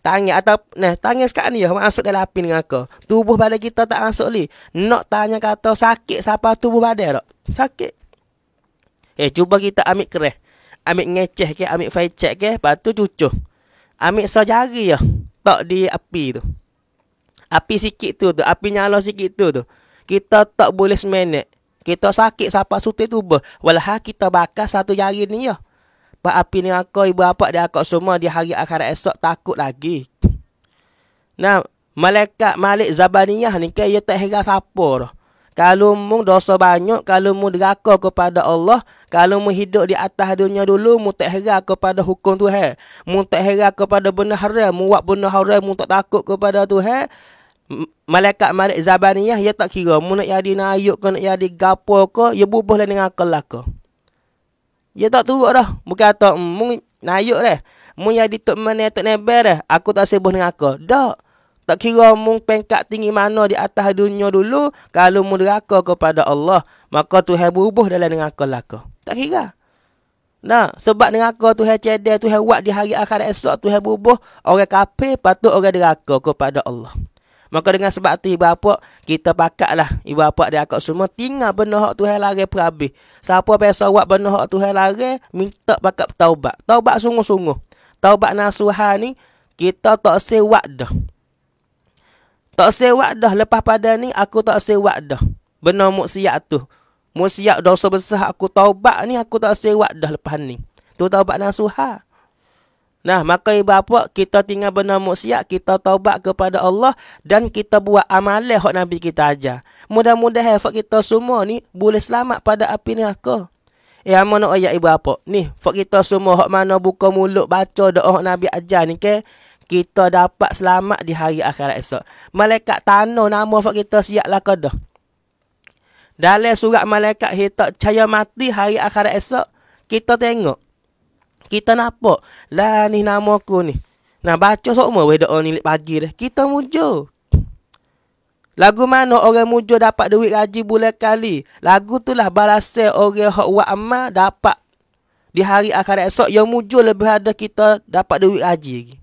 Tangis atau nah tangi sekak ni ya masuk dalam api dengan aku. Tubuh badan kita tak masuk ni. Nak tanya kata sakit siapa tubuh badan tak? Sakit. Eh cuba kita ambil kereh. Ambil ngeceh ke, ambil fecek ke, lepas tu cucuh. Ambil so jari ya. Tak di api tu. Api sikit tu tu, api nyala sikit tu tu. Kita tak boleh semenit. Kita sakit sampai sutik tu ber. Walha kita bakar satu jari ni ya. Pak api ni aku, ibu bapak dia aku semua di hari akhirat esok takut lagi. Nah, malaikat Malik Zabaniyah ni kaya tak hera siapa dah. Kalau mu dosa banyak, kalau mu deraka kepada Allah, kalau mu hidup di atas dunia dulu, mu tak hera kepada hukum Tuhan. Mu tak hera kepada benda haram, mu buat benda haram, mu tak takut kepada Tuhan malaikat malik zabaniyah ia tak kira mu nak jadi naik ke nak jadi gapo ke ia bubuhlah dengan akal lah ke ia tak turut dah bukan kata mm, mu naik dah mu jadi tok mana tok nebel dah aku tak sibuk dengan akal dak tak kira mu pengkat tinggi mana di atas dunia dulu kalau mu deraka kepada Allah maka Tuhan berubah dalam dengan akal lah ke tak kira Nah, sebab dengan aku tu hai cedek tu hai wak di hari akhir esok tu hai bubuh orang kafir patut orang deraka kepada Allah. Maka dengan sebab tu ibu bapa, kita pakat Ibu bapa dia akak semua, tinggal benda hak Tuhan lari perhabis. Siapa biasa buat benda hak Tuhan lari, minta pakat taubat. Taubat sungguh-sungguh. Taubat nasuhah ni, kita tak sewak dah. Tak sewak dah. Lepas pada ni, aku tak sewak dah. Benar muksiat tu. Muksiat dosa besar aku taubat ni, aku tak sewak dah lepas ni. Tu taubat nasuhah. Nah, maka ibu apa? Kita tinggal benar maksiat, kita taubat kepada Allah dan kita buat amalan hak Nabi kita aja. mudah mudah hak kita semua ni boleh selamat pada api neraka. Eh, apa nak ayat ibu apa? Ni, hak kita semua hak mana buka mulut baca doa hak Nabi aja ni ke? Kita dapat selamat di hari akhirat esok. Malaikat tanah nama hak kita siap lah Dah Dalam surat malaikat hitak cahaya mati hari akhirat esok, kita tengok. Kita nampak Lah ni nama aku ni Nah baca semua weh doa ni pagi dah Kita muja Lagu mana orang muja dapat duit gaji bulan kali Lagu tu lah balasai orang hak wak amal dapat Di hari akhir esok yang muja lebih ada kita dapat duit gaji lagi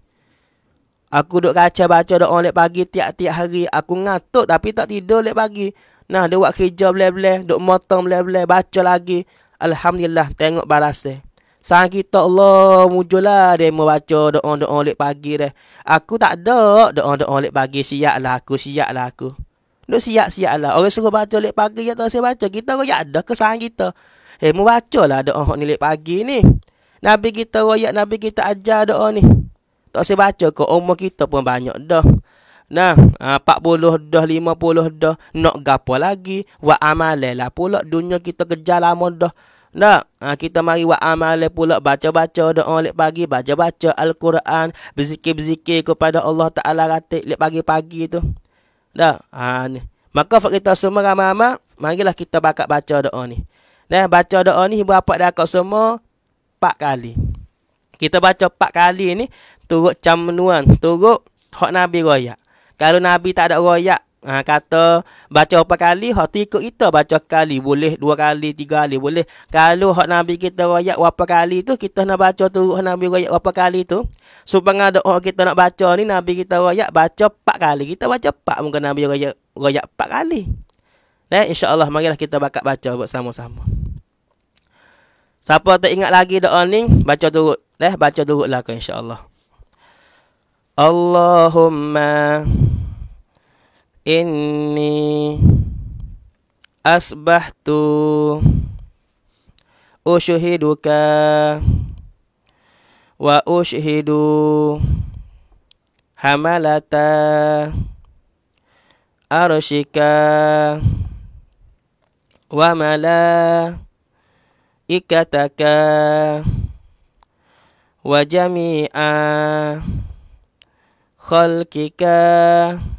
Aku duk kaca baca doa lep pagi tiap-tiap hari Aku ngantuk tapi tak tidur lep pagi Nah dia buat kerja boleh-boleh Duk motong boleh-boleh baca lagi Alhamdulillah tengok balasai Sang kita Allah muncul lah dia membaca doa-doa lek pagi dah. Aku tak ada doa-doa lek pagi siap lah aku, siap lah aku. Nak siap-siap lah. Orang suruh baca lek pagi ya tak saya baca. Kita kau yak ada kesan kita. Eh mau baca lah doa ni lek pagi ni. Nabi kita royak, Nabi kita ajar doa ni. Tak saya baca ke umur kita pun banyak dah. Nah, 40 ah, dah, 50 dah. Nak gapa lagi. Wa amalilah pula dunia kita kejar lama dah. Nah, Ha, kita mari buat amal pula. Baca-baca doa lep pagi. Baca-baca Al-Quran. Berzikir-berzikir kepada Allah Ta'ala ratik lep pagi-pagi tu. Tak. Ha, ni. Maka kalau kita semua ramah-ramah, marilah kita bakat baca doa ni. Nah, baca doa ni bapa dah kau semua? Empat kali. Kita baca empat kali ni, turut camnuan, turut hak Nabi royak. Kalau Nabi tak ada royak, ha, kata baca berapa kali, hak tu ikut kita baca kali. Boleh dua kali, tiga kali, boleh. Kalau hak Nabi kita rakyat berapa kali tu, kita nak baca tu hak Nabi rakyat berapa kali tu. Supaya doa kita nak baca ni, Nabi kita rakyat baca empat kali. Kita baca empat, mungkin Nabi rakyat, rakyat empat kali. Nah, InsyaAllah, marilah kita bakat baca buat sama-sama. Siapa tak ingat lagi doa ni, baca turut. Eh, baca turut lah kau insyaAllah. Allahumma inni asbahtu ushuhiduka wa ushidu hamalata arshika wa mala ikataka wa jami'a khalkika khalkika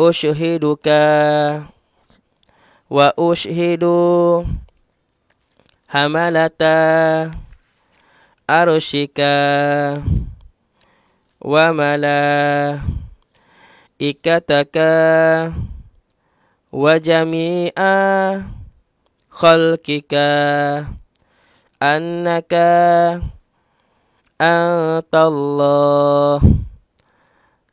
أشهدك وأشهد حملة أرشك وملائكتك وجميع خلقك أنك أنت الله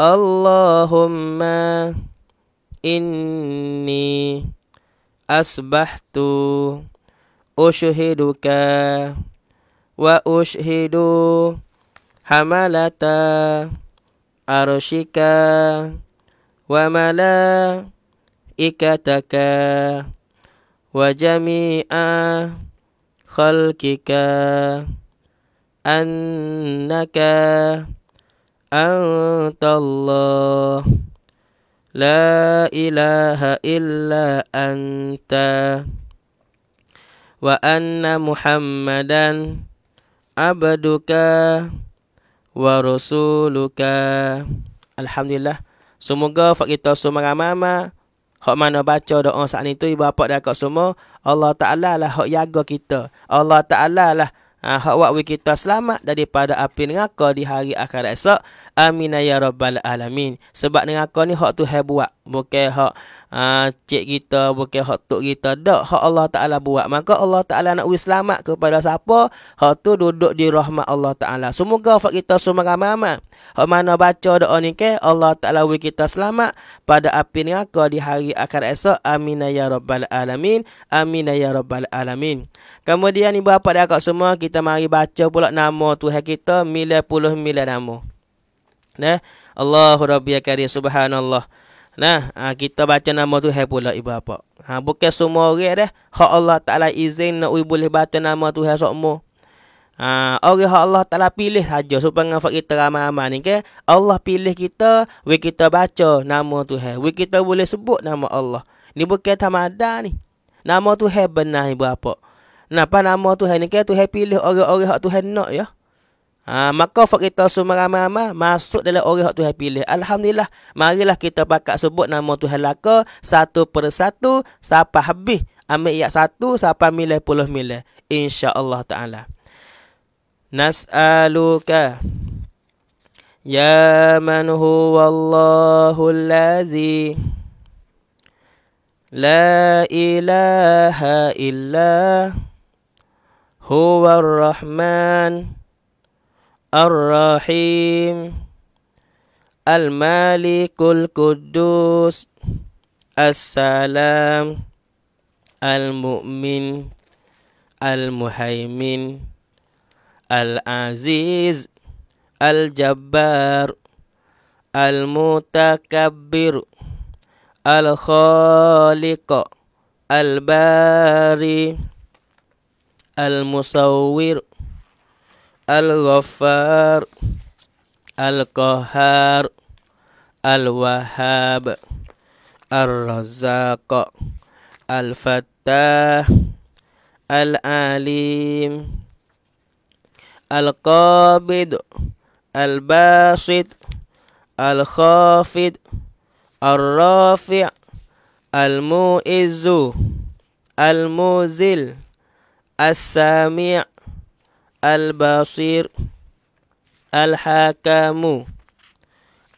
اللهم إني أصبحت أشهدك وأشهد حملة عرشك وملائكتك وجميع خلقك أنك Allah la لا illa Anta, wa Anna Muhammadan عبدك wa الحمد Alhamdulillah. Semoga fakita semua ramai Hak mana baca doa saat itu Ibu bapa dan akak semua Allah Ta'ala lah hak jaga kita Allah Ta'ala lah Hawak ah, we kita selamat daripada api neraka di hari akhirat esok. Amin ya rabbal alamin. Sebab neraka ni hak tu hai bukan hak uh, cik kita, bukan hak tok kita, dak hak Allah Taala buat. Maka Allah Taala nak wis kepada siapa? Hak tu duduk di rahmat Allah Taala. Semoga fak kita semua ramai-ramai. Hak mana baca doa ni ke Allah Taala wis kita selamat pada api ni aku di hari akhir esok. Amin ya rabbal alamin. Amin ya rabbal alamin. Kemudian ibu bapa dan akak semua kita mari baca pula nama Tuhan kita puluh 99 nama. Nah, Allahu karim Subhanallah. Nah, ha, kita baca nama tu hai pula ibu apa. Ha bukan semua orang dah. Ha Allah Taala izin nak ui boleh baca nama tu hai sokmo. Ha orang Ha Allah Taala pilih saja supaya ngafa kita ramai-ramai ni ke. Allah pilih kita we kita baca nama tu hai. We kita boleh sebut nama Allah. Ni bukan tamada ni. Nama tu hai benar ibu apa. Napa nama tu hai ni ke tu hai pilih orang-orang hak tu hai nak ya. Ha, maka fak kita semua ramai-ramai masuk dalam orang yang Tuhan pilih. Alhamdulillah. Marilah kita pakat sebut nama Tuhan laka satu persatu. satu sampai habis. Ambil ayat satu sampai milih puluh milih. InsyaAllah ta'ala. Nas'aluka. Ya man huwa Allahu allazi la ilaha illa huwa ar-rahman. Al الرحيم المالك القدوس السلام المؤمن المهيمن العزيز الجبار المتكبر الخالق الباري المصور الغفار القهار الوهاب الرزاق الفتاح العليم القابض الباسط الخافض الرافع المؤز المزل السميع البصير الحكم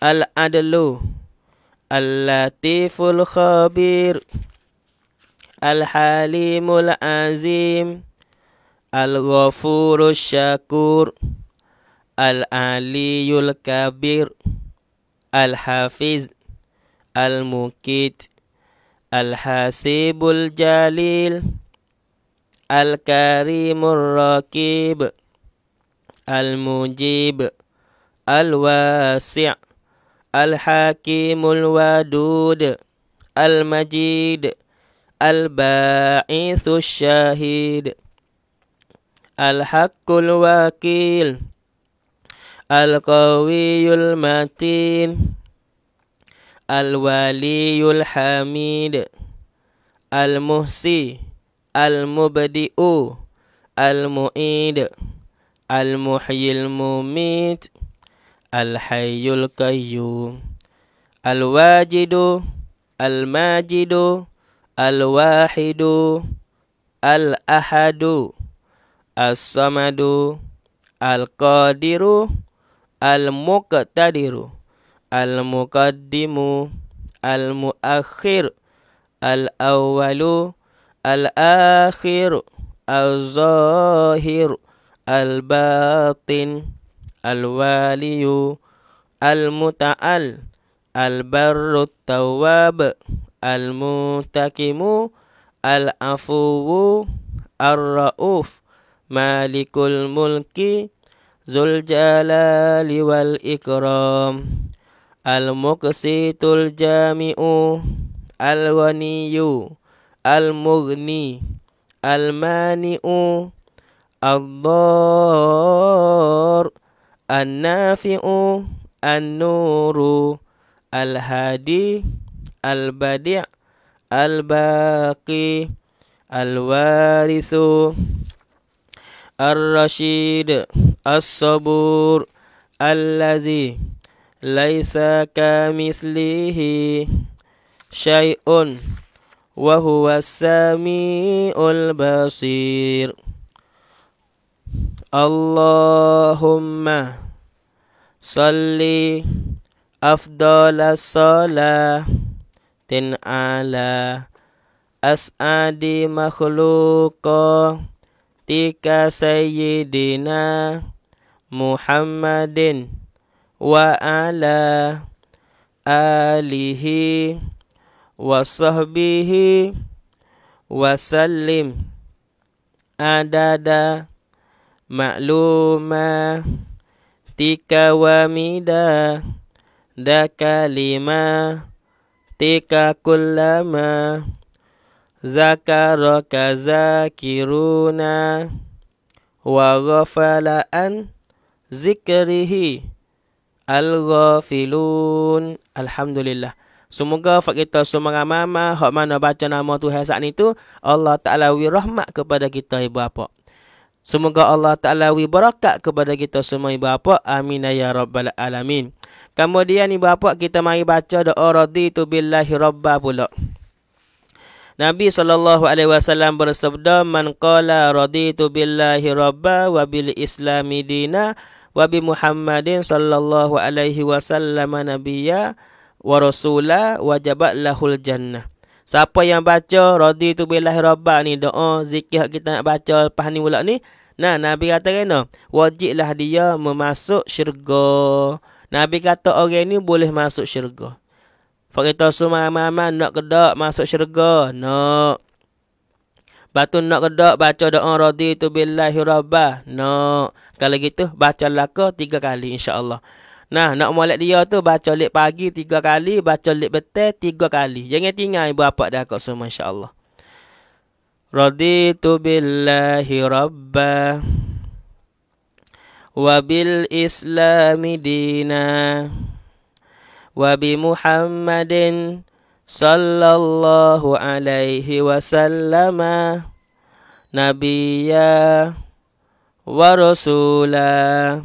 العدل اللطيف الخبير الحليم العظيم الغفور الشكور العلي الكبير الحفيظ المكيت الحسيب الجليل Al-Karimur Rakib Al-Mujib Al-Wasi' Al-Hakimul Wadud Al-Majid Al-Ba'isus Syahid Al-Hakul Wakil Al-Qawiyul Matin Al-Waliyul Hamid Al-Muhsi Al-Mubadi'u Al-Mu'id Al-Muhyil Mumit Al-Hayyul Qayyum Al-Wajidu Al-Majidu Al-Wahidu Al-Ahadu As-Samadu Al-Qadiru Al-Muqtadiru Al-Muqaddimu Al-Mu'akhir Al-Awwalu الآخر الظاهر الباطن الوالي المتعال البر التواب المنتكم العفو الرؤوف مالك الملك ذو الجلال والإكرام المقسط الجامع الغني المغني المانئ الضار النافع النور الهادي البديع الباقي الوارث الرشيد الصبور الذي ليس كمثله شيء wa huwa samiul basir Allahumma salli afdalas salatin ala as'adi makhluqa tika sayyidina Muhammadin wa ala alihi وصحبه وسلم عدد معلوماتك ومدى دا كلمة تك كلما ذكرك ذاكرون وغفل عن ذكره الغافلون الحمد لله Semoga fak kita semua mama hak mana baca nama Tuhan saat ni tu Allah Taala wi rahmat kepada kita ibu bapa. Semoga Allah Taala wi berkat kepada kita semua ibu bapa. Amin ya rabbal alamin. Kemudian ni bapa kita mari baca doa raditu billahi rabba pula. Nabi sallallahu alaihi wasallam bersabda man qala raditu billahi rabba wa bil islami dina wa bi muhammadin sallallahu alaihi wasallam nabiyya wa rasula wajabat lahul jannah. Siapa yang baca radhi tu billahi rabbah ni doa zikir kita nak baca lepas ni pula ni. Nah Nabi kata kena wajiblah dia memasuk syurga. Nabi kata orang ni boleh masuk syurga. Fakita semua mama nak kedok masuk syurga. Nak. Batu nak kedok baca doa radhi tu billahi rabbah. Nak. Kalau gitu bacalah ke tiga kali insya-Allah. Nah, nak molek dia tu baca lek pagi tiga kali, baca lek betul tiga kali. Jangan tinggal ibu bapa dah kau semua insya-Allah. Raditu billahi rabba wa bil islami dina wa bi muhammadin sallallahu alaihi wasallam nabiya warosulah.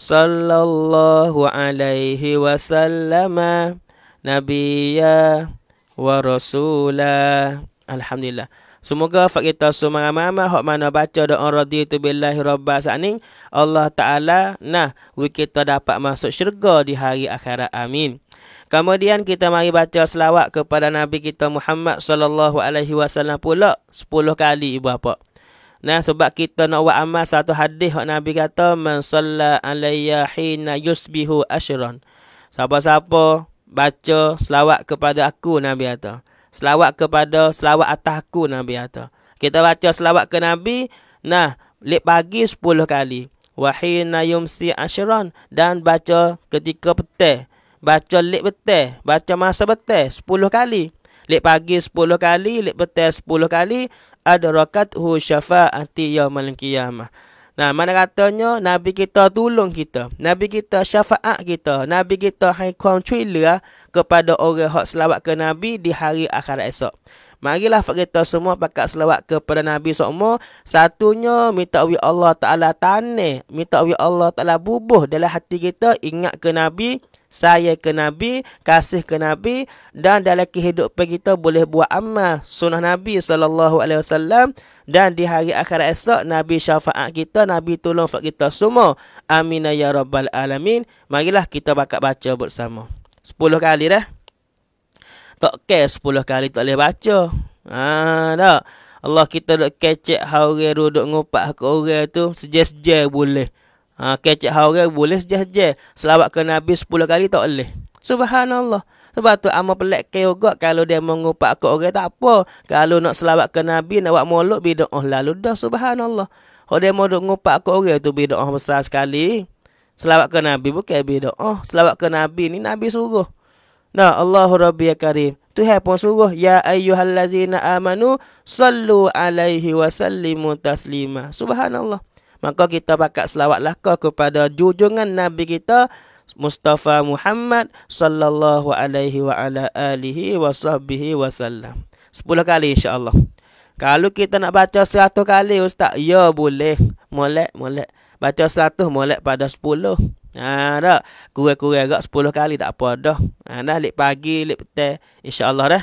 sallallahu alaihi wasallam nabiyya wa rasula alhamdulillah Semoga fak kita semua mama hok mana baca doa radhi tu billahi rabba sa'ning Allah taala nah we kita dapat masuk syurga di hari akhirat amin. Kemudian kita mari baca selawat kepada Nabi kita Muhammad sallallahu alaihi wasallam pula 10 kali ibu bapa. Nah sebab kita nak buat amal satu hadis hak Nabi kata man salla alayya hina yusbihu ashran. Siapa-siapa baca selawat kepada aku Nabi kata. Selawat kepada selawat atas aku Nabi kata. Kita baca selawat ke Nabi nah lep pagi 10 kali. Wahina yumsi ashran dan baca ketika petang. Baca lep petang, baca masa petang 10 kali. lep pagi 10 kali, lep petai 10 kali, adrakathu syafa'ati yaumil qiyamah. Nah, mana katanya Nabi kita tolong kita. Nabi kita syafaat kita. Nabi kita hai kaum cuila kepada orang hak selawat ke Nabi di hari akhirat esok. Marilah kita semua pakat selawat kepada Nabi semua. Satunya minta wi Allah Taala tanah, minta wi Allah Taala bubuh dalam hati kita ingat ke Nabi saya ke Nabi, kasih ke Nabi dan dalam kehidupan kita boleh buat amal sunnah Nabi sallallahu alaihi wasallam dan di hari akhir esok Nabi syafaat kita, Nabi tolong kita semua. Amin ya rabbal alamin. Marilah kita bakat baca bersama. 10 kali dah. Tak ke 10 kali tak boleh baca. Ha dak. Allah kita duk kecek hari duduk ngupak ke orang tu sejer boleh ha, kecek dia boleh sejah-jah. Selawat ke Nabi 10 kali tak boleh. Subhanallah. Sebab tu amal pelik ke juga kalau dia mengupak ke orang tak apa. Kalau nak selawat ke Nabi, nak buat mulut, bidu'ah oh, lalu dah. Subhanallah. Kalau dia mau ngupak ke orang tu bidu'ah oh, besar sekali. Selawat ke Nabi bukan bidu'ah. Oh, selawat ke Nabi ni Nabi suruh. Nah, Allahu Rabbi ya Karim. Tu hai pun suruh ya ayyuhallazina amanu sallu alaihi wa sallimu taslima. Subhanallah. Maka kita pakat selawat laka kepada jujungan Nabi kita Mustafa Muhammad sallallahu alaihi wa ala alihi wa sahbihi wa sallam. Sepuluh kali insyaAllah. Kalau kita nak baca seratus kali ustaz, ya boleh. Molek, molek. Baca seratus molek pada sepuluh. Ha, dah. Kurang-kurang agak sepuluh kali tak apa dah. Ha, dah, lip pagi, lip petang. InsyaAllah dah.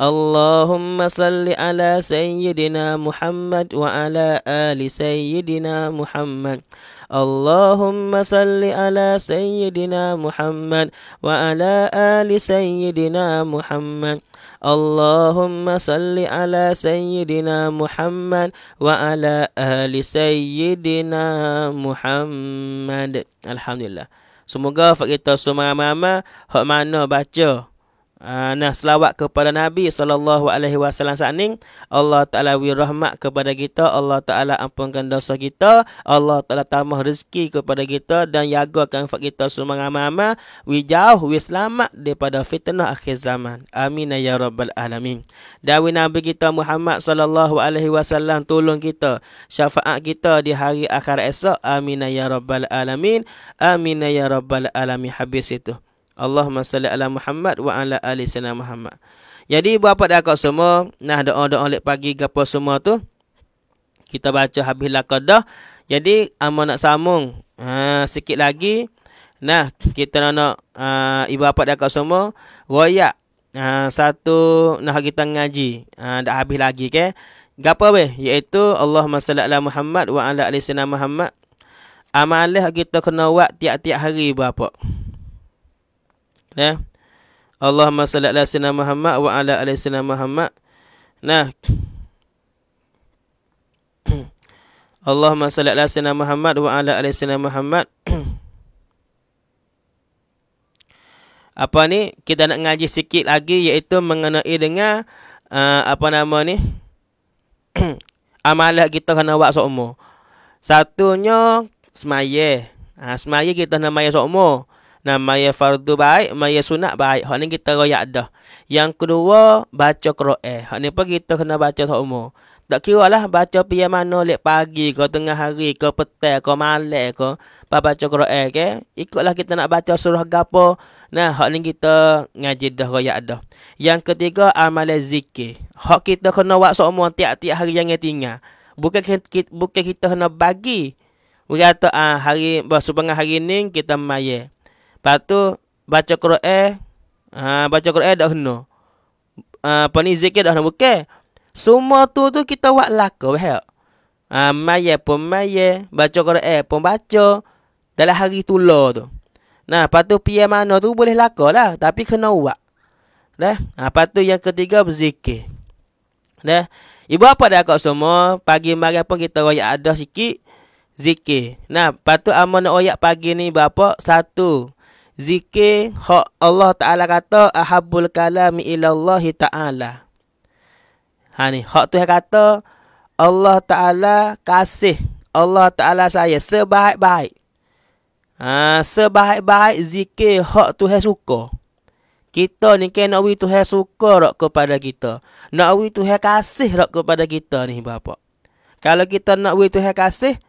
اللهم صل على سيدنا محمد وعلى آل سيدنا محمد اللهم صل على سيدنا محمد وعلى آل سيدنا محمد اللهم صل على سيدنا محمد وعلى آل سيدنا محمد الحمد لله Semoga kita semua mama hak mana baca Ah, nah selawat kepada Nabi sallallahu alaihi wasallam saat Allah taala wi rahmat kepada kita Allah taala ampunkan dosa kita Allah taala tambah rezeki kepada kita dan jagakan fak kita semua amal-amal wi jauh wi selamat daripada fitnah akhir zaman amin ya rabbal alamin dawi nabi kita Muhammad sallallahu alaihi wasallam tolong kita syafaat kita di hari akhir esok amin ya rabbal alamin amin ya rabbal alamin habis itu Allahumma salli ala Muhammad wa ala ali sayyidina Muhammad. Jadi berapa dah semua, nah doa-doa lek pagi gapo semua tu kita baca habis laqadah. Jadi amo nak sambung. Ha sikit lagi. Nah, kita nak uh, ibu bapa dah semua royak uh, satu nak kita ngaji. Ha uh, dah habis lagi ke. Gapo weh. Yaitu Allahumma salli ala Muhammad wa ala ali sayyidina Muhammad. Amalah kita kena buat tiap-tiap hari bapak. Nah. Allahumma salli ala sayyidina Muhammad wa ala ali sayyidina Muhammad. Nah. Allahumma salli ala sayyidina Muhammad wa ala ali sayyidina Muhammad. apa ni? Kita nak ngaji sikit lagi iaitu mengenai dengan uh, apa nama ni? Amalah kita kena buat seumur. Satunya semaya. Ha, semaya kita nak maya seumur. Nah, maya fardu baik, maya sunat baik. Hak ni kita royak dah. Yang kedua, baca Quran. Hak ni pun kita kena baca tak umur. Tak kira lah baca pihak mana lek pagi ke tengah hari ke petai ke malam ke. Pak baca Quran ke. Okay? Ikutlah kita nak baca surah gapo. Nah, hak ni kita ngaji dah royak dah. Yang ketiga, amal zikir. Hak kita kena buat semua tiap-tiap hari yang tinggal. Bukan kita, bukan kita kena bagi. Bukan ah, hari, sepengah hari ni kita mayat. Lepas tu baca Quran, eh, baca Quran dah kena. Ha, ah apa ni zikir dah kena buka. Semua tu tu kita buat laku ha. Ah maya pun maya, baca Quran eh, pun baca dalam hari tu tu. Nah, lepas tu pian mana tu boleh laku lah, tapi kena buat. Dah. Ha, lepas tu yang ketiga berzikir. Dah. Ibu apa dah kau semua, pagi mari pun kita royak ada sikit zikir. Nah, lepas tu amon oyak pagi ni berapa? Satu zikir hak Allah Taala kata ahabbul kalami ilallahi taala. Ha ni hak Tuhan kata Allah Taala kasih Allah Taala saya sebaik-baik. Ha sebaik-baik zikir hak Tuhan suka. Kita ni kena wi Tuhan suka rak kepada kita. Nak wi Tuhan kasih rak kepada kita ni bapak. Kalau kita nak wi Tuhan kasih,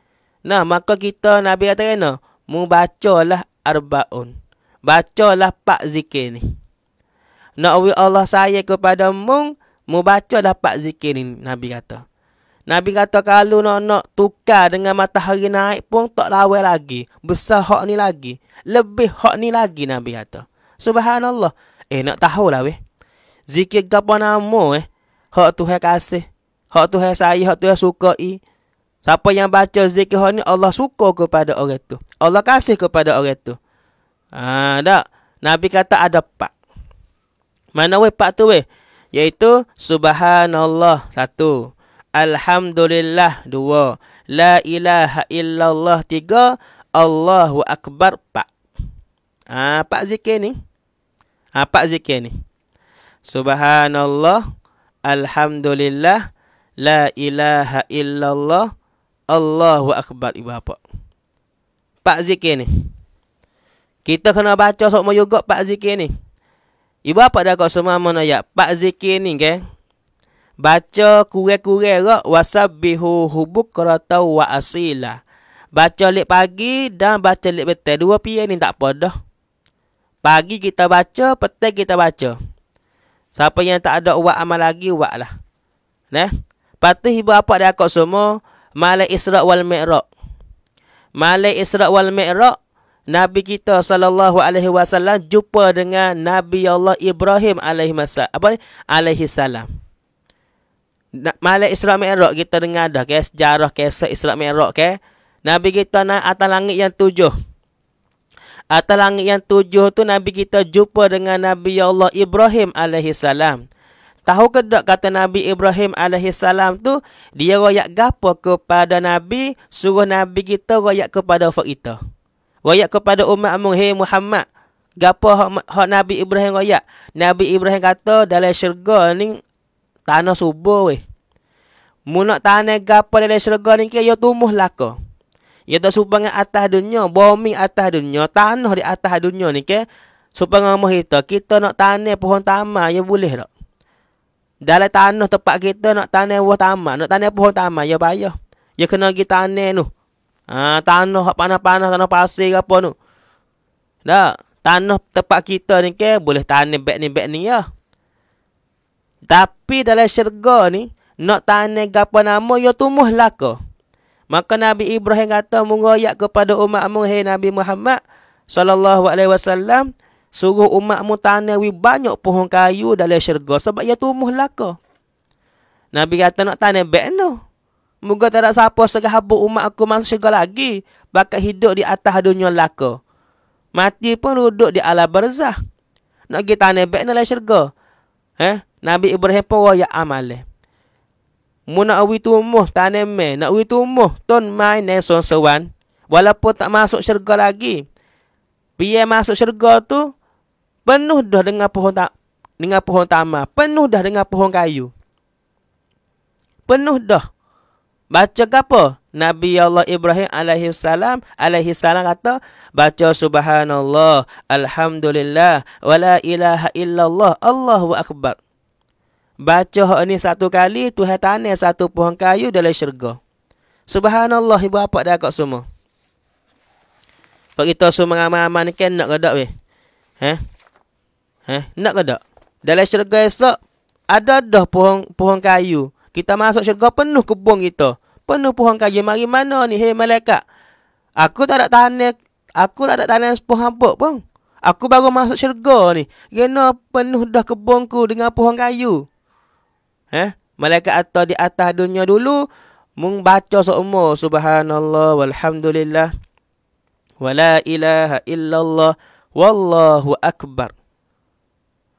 nah maka kita Nabi kata kena membacalah arbaun. Bacalah pak zikir ni. Nak wui Allah saya kepada mu mu bacalah pak zikir ni, Nabi kata. Nabi kata kalau nak nak tukar dengan matahari naik pun tak lawa lagi. Besar hak ni lagi. Lebih hak ni lagi Nabi kata. Subhanallah. Eh nak tahu lah weh. Zikir gapa nama eh. Hak tu hak kasih. Hak tu hak saya, hak tu hak suka i. Siapa yang baca zikir hak ni Allah suka kepada orang tu. Allah kasih kepada orang tu. Ha, tak. Nabi kata ada pak. Mana weh pak tu weh? yaitu subhanallah satu. Alhamdulillah dua. La ilaha illallah tiga. Allahu akbar pak. Ha, pak zikir ni. Ha, pak zikir ni. Subhanallah. Alhamdulillah. La ilaha illallah. Allahu akbar ibu bapa. Pak zikir ni. Kita kena baca semua juga Pak Zikir ni. Ibu apa dah kau semua mana ya? Pak Zikir ni ke? Baca kurek-kurek rak. Wasabihu hubuk keratau wa asila. Baca lek pagi dan baca lek petang Dua pilihan ni tak apa Pagi kita baca, petang kita baca. Siapa yang tak ada uat amal lagi, uat lah. Nah. Patih ibu apa dah kau semua? Malai Isra' wal me'rok. Malai Isra' wal me'rok. Nabi kita sallallahu alaihi wasallam jumpa dengan Nabi Allah Ibrahim alaihi masallam. Apa ni? Alaihi salam. Malik Isra Mi'raj kita dengar dah ke sejarah kisah Isra Mi'raj ke. Nabi kita naik atas langit yang tujuh. Atas langit yang tujuh tu Nabi kita jumpa dengan Nabi Allah Ibrahim alaihi salam. Tahu ke tak kata Nabi Ibrahim alaihi salam tu dia royak gapo kepada Nabi suruh Nabi kita royak kepada fak kita. Royak kepada umat Amung Hei Muhammad Gapa hak, hak Nabi Ibrahim royak Nabi Ibrahim kata Dalam syurga ni Tanah subuh weh Mu nak tanah gapa dalam syurga ni Kaya ya tumuh laka Ya tak supang atas dunia Bumi atas dunia Tanah di atas dunia ni ke Supang Amung kita Kita nak tanah pohon tamar Ya boleh tak dalam tanah tempat kita nak tanam buah tamak, nak tanam pohon tamak, ya payah. Ya kena pergi tanam tu. No ha, Tanah panah panas Tanah pasir ke apa tu Tak Tanah tempat kita ni ke Boleh tanam bag ni bag ni ya Tapi dalam syurga ni Nak tanam ke apa nama Ya tumuh lah Maka Nabi Ibrahim kata Mengayak kepada umatmu Hei Nabi Muhammad Sallallahu alaihi wasallam Suruh umatmu tanam banyak pohon kayu dalam syurga Sebab ia ya tumbuh laka Nabi kata nak tanam bek no Moga tak ada siapa habuk umat aku masuk syurga lagi. Bakal hidup di atas dunia laka. Mati pun duduk di alam barzah. Nak pergi tanah baik dalam syurga. Eh? Nabi Ibrahim pun raya amal. Mu nak awi tumuh tanah me. Nak awi tumuh. Tuan mai nesun sewan. Walaupun tak masuk syurga lagi. Biar masuk syurga tu. Penuh dah dengan pohon tak dengan pohon tamar. Penuh dah dengan pohon kayu. Penuh dah. Baca ke apa? Nabi Allah Ibrahim alaihi salam alaihi salam kata baca subhanallah alhamdulillah wala ilaha illallah Allahu akbar. Baca hak ni satu kali Tuhan tanya satu pohon kayu dalam syurga. Subhanallah ibu bapa dah kat semua. Pak kita semua aman-aman kan nak ke dak weh? Ha? Ha? Nak ke dak? Dalam syurga esok ada dah pohon pohon kayu. Kita masuk syurga penuh kebun kita penuh pohon kayu mari mana ni hei malaikat aku tak ada tanah aku tak ada tanah sepohon pok pun aku baru masuk syurga ni kena penuh dah kebunku dengan pohon kayu eh malaikat atau di atas dunia dulu mung baca seumur subhanallah walhamdulillah wala ilaha illallah wallahu akbar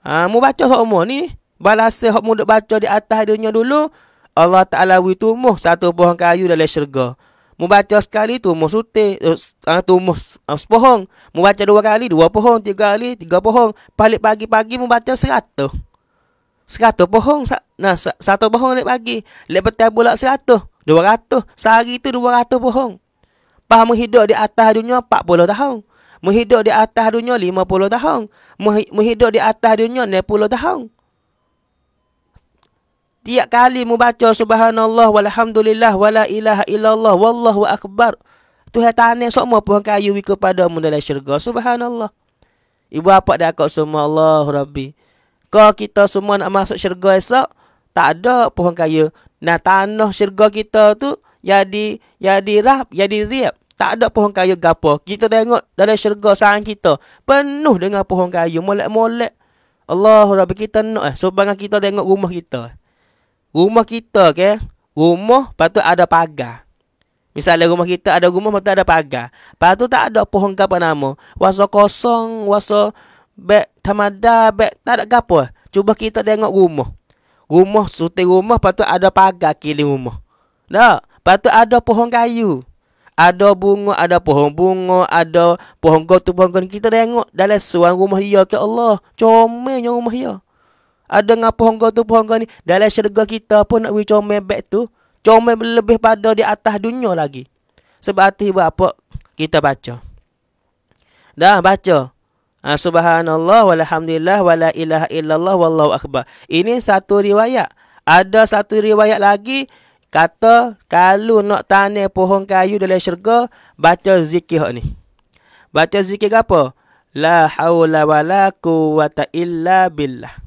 ah ha, mu baca seumur ni balas hok mu baca di atas dunia dulu Allah Ta'ala wui tumuh satu pohon kayu dari syurga. Membaca sekali tumuh sutih, eh, ah, tumuh ah, sepohon. Membaca dua kali, dua pohon, tiga kali, tiga pohon. Balik pagi-pagi membaca seratus. Seratus pohon. Nah, satu pohon balik pagi. Balik petang pula seratus. Dua ratus. Sehari itu dua ratus pohon. Pah menghidup di atas dunia empat puluh tahun. Menghidup di atas dunia lima puluh tahun. Menghidup di atas dunia enam puluh tahun. Tiap kali mu baca subhanallah walhamdulillah wala ilaha illallah wallahu akbar. Tuhan tanya semua pun kayu kepada mu dalam syurga. Subhanallah. Ibu apa dah kau semua Allah Rabbi. Kau kita semua nak masuk syurga esok. Tak ada pohon kayu. Nah tanah syurga kita tu. Jadi jadi rap. Jadi riap. Tak ada pohon kayu gapo. Kita tengok dalam syurga sang kita. Penuh dengan pohon kayu. Molek-molek. Allah Rabbi kita nak eh. Sebab kita tengok rumah kita eh rumah kita ke rumah patut ada pagar Misalnya rumah kita ada rumah patut ada pagar Patut tak ada pohon ke apa nama Wasa kosong Wasa Bek tamada Bek tak ada ke apa Cuba kita tengok rumah Rumah Suti rumah patut ada pagar kiri rumah Tak Patut ada pohon kayu ada bunga, ada pohon bunga, ada pohon gotu, gotu. Kita tengok dalam suan rumah dia ke Allah. Comelnya rumah dia. Ada dengan pohonggo tu pohonggo ni dalam syurga kita pun nak wih comel beg tu. Comel lebih pada di atas dunia lagi. Sebab hati apa? Kita baca. Dah baca. Ha, subhanallah walhamdulillah wala ilaha illallah wallahu akbar. Ini satu riwayat. Ada satu riwayat lagi kata kalau nak tanam pohon kayu dalam syurga baca zikir ni. Baca zikir apa? La haula wala quwwata illa billah.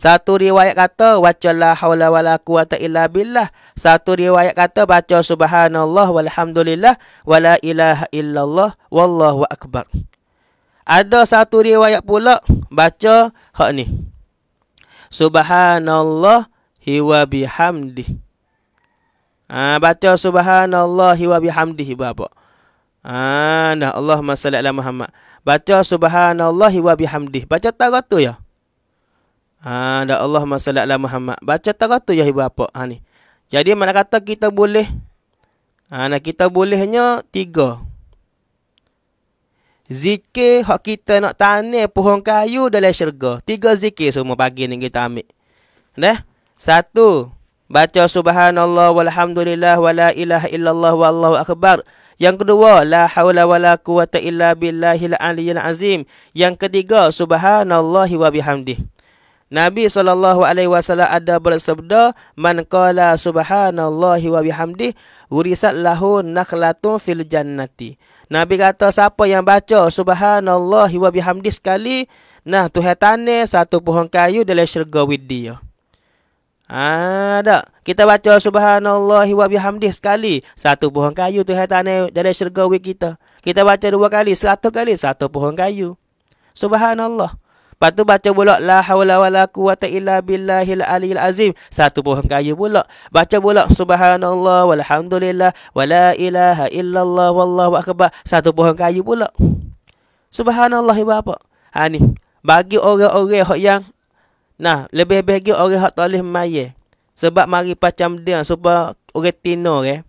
Satu riwayat kata baca la haula wala quwata billah. Satu riwayat kata baca subhanallah walhamdulillah wala ilaha illallah wallahu akbar. Ada satu riwayat pula baca hak ni. Subhanallah wa bihamdi. Ah ha, baca subhanallah wa bihamdi bapa. Ah ha, nah Allahumma salli ala Muhammad. Baca subhanallah wa bihamdi. Baca tak tu ya. Ha dah Allah masallallahu Muhammad. Baca teratur ya ibu bapa. Ha ni. Jadi mana kata kita boleh ha nah kita bolehnya tiga. Zikir hak kita nak tanam pohon kayu dalam syurga. Tiga zikir semua pagi ni kita ambil. Dah. Satu, baca subhanallah walhamdulillah wala ilaha illallah wallahu akbar. Yang kedua, la haula wala quwata illa billahil aliyil azim. Yang ketiga, subhanallahi wa bihamdihi. Nabi saw ada bersabda man qala subhanallahi wa bihamdi urisat lahu nakhlatun fil jannati. Nabi kata siapa yang baca subhanallahi wa bihamdi sekali nah tuhan tane satu pohon kayu dalam syurga with dia. Ada. Ha, kita baca subhanallahi wa bihamdi sekali satu pohon kayu tuhan tane dalam syurga with kita. Kita baca dua kali, satu kali satu pohon kayu. Subhanallah. Lepas tu baca pula la haula wala quwata illa billahil aliyil azim. Satu pohon kayu pula. Baca pula subhanallah walhamdulillah wala ilaha illallah wallahu akbar. Satu pohon kayu pula. Subhanallah ibu apa? Ha ni. Bagi orang-orang hok yang nah, lebih-lebih lagi orang hok toleh mayeh. Sebab mari macam dia supaya orang tino ke. Eh.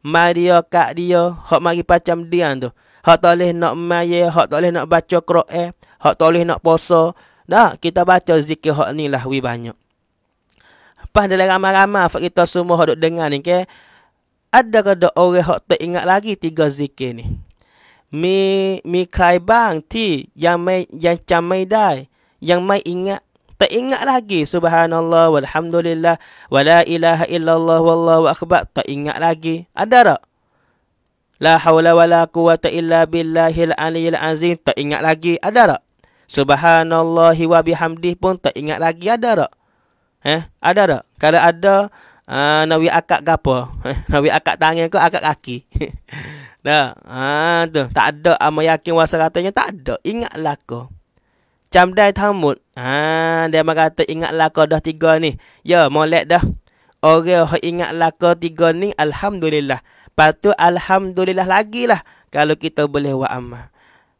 Mari kak dia hok mari macam dia tu. Hak toleh nak maya, hak toleh nak baca Quran. Eh. Hak tak boleh nak puasa. Dah, kita baca zikir hak ni lah, wih banyak. Lepas dia ramai-ramai, kita semua hak duk dengar ni, ke? Ada ke ada orang hak tak ingat lagi tiga zikir ni? Mi, mi kai bang, ti, yang mai, yang camai dai, yang mai ingat. Tak ingat lagi, subhanallah, walhamdulillah, wa ilaha illallah, wallahu akbar, tak ingat lagi. Ada tak? La hawla wa la quwata illa billahil aliyil azim, tak ingat lagi. Ada tak? Subhanallah wa bihamdih pun tak ingat lagi ada tak? Eh, ada tak? Kalau ada uh, nak akak gapo? nawi akak tangan ke akak kaki? Dah. Ah tu, tak ada amal yakin wa seratnya tak ada. Ingatlah ko. Camdai tamut. Ah dia mah kata ingatlah ko dah tiga ni. Ya, molek dah. Orang okay, ingatlah ko tiga ni alhamdulillah. Patu alhamdulillah lagilah kalau kita boleh wa amal.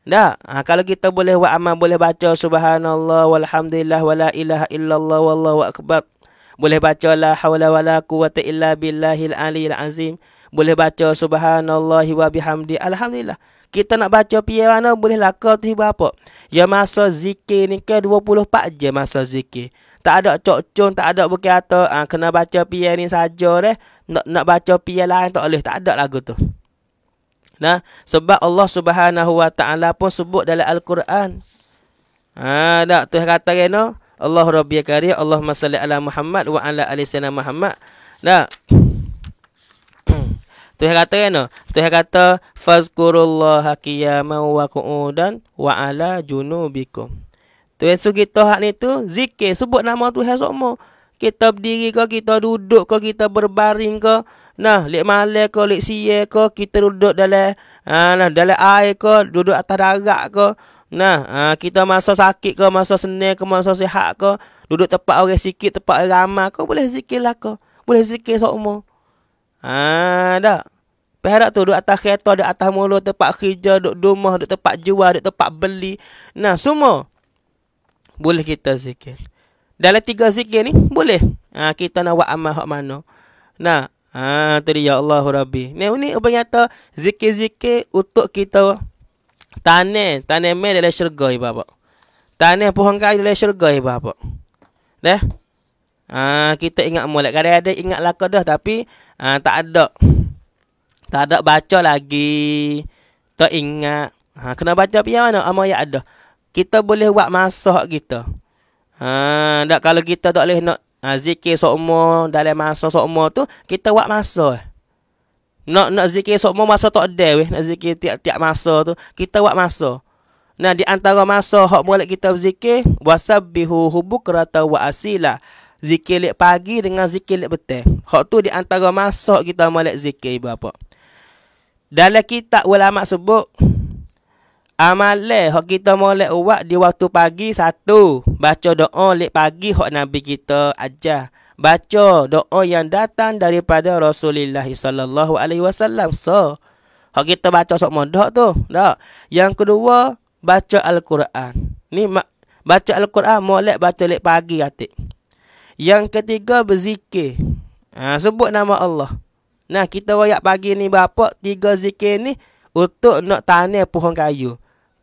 Dah. Ha, kalau kita boleh buat amal, boleh baca subhanallah walhamdulillah wala ilaha illallah wallahu akbar. Boleh baca la hawla wala quwata illa billahil aliyil azim. Boleh baca subhanallah wa bihamdi. Alhamdulillah. Kita nak baca piye mana boleh lakau tu apa? Ya masa zikir ni ke 24 je masa zikir. Tak ada cocon, tak ada bukit atas. Ha, kena baca piye ni saja Eh, Nak, nak baca piye lain tak boleh. Tak ada lagu tu. Nah, sebab Allah Subhanahu Wa Taala pun sebut dalam Al-Quran. Ha, dak tu kata kena Allah Rabbi Karim, Allah Masalli Ala Muhammad wa ala ali sayyidina Muhammad. Nah. tu kata kena, tu kata fazkurullah qiyaman wa qu'udan wa ala junubikum. Tu yang so kita ni tu zikir sebut nama Tuhan semua. Kita berdiri ke, kita duduk ke, kita berbaring ke, Nah, lek malai ko, lek siye ko, kita duduk dalam ah, nah, dalam air ko, duduk atas darat ko. Nah, ah, kita masa sakit ko, masa senang ko, masa sihat ko, duduk tempat orang sikit, tempat orang ramai ko, boleh zikir lah ko. Boleh zikir sokmo. Ah, ha, dak. Perak tu duduk atas kereta, duduk atas molo, tempat kerja, duduk rumah, duduk tempat jual, duduk tempat beli. Nah, semua boleh kita zikir. Dalam tiga zikir ni boleh. Ah, kita nak buat amal hak mana? Nah, Ha tadi ya Allah Rabbi. Ni ni apa nyata zikir-zikir untuk kita tanam tanam mai dalam syurga ibu ya, bapa. Tanam pohon kayu dalam syurga ibu ya, bapa. Dah. Ha kita ingat molek kadang-kadang ingat laka dah tapi ha, tak ada. Tak ada baca lagi. Tak ingat. Ha kena baca pian mana amal yang ada. Kita boleh buat masak kita. Ha tak kalau kita tak boleh nak ha, zikir sokmo dalam masa sokmo tu kita buat masa nak nak zikir sokmo masa tak ada weh nak zikir tiap-tiap masa tu kita buat masa nah di antara masa hak boleh kita berzikir hubuk rata wa asila zikir lek pagi dengan zikir lek petang hak tu di antara masa kita molek zikir bapa. dalam kitab ulama sebut Amal Amalai hak kita molek uak di waktu pagi satu. Baca doa lek pagi hak Nabi kita aja Baca doa yang datang daripada Rasulullah sallallahu alaihi wasallam. So, hak kita baca sok modok tu. Dak. Yang kedua, baca Al-Quran. Ni baca Al-Quran molek baca lek pagi atik. Yang ketiga berzikir. Ha, sebut nama Allah. Nah, kita royak pagi ni berapa? Tiga zikir ni untuk nak tanam pohon kayu.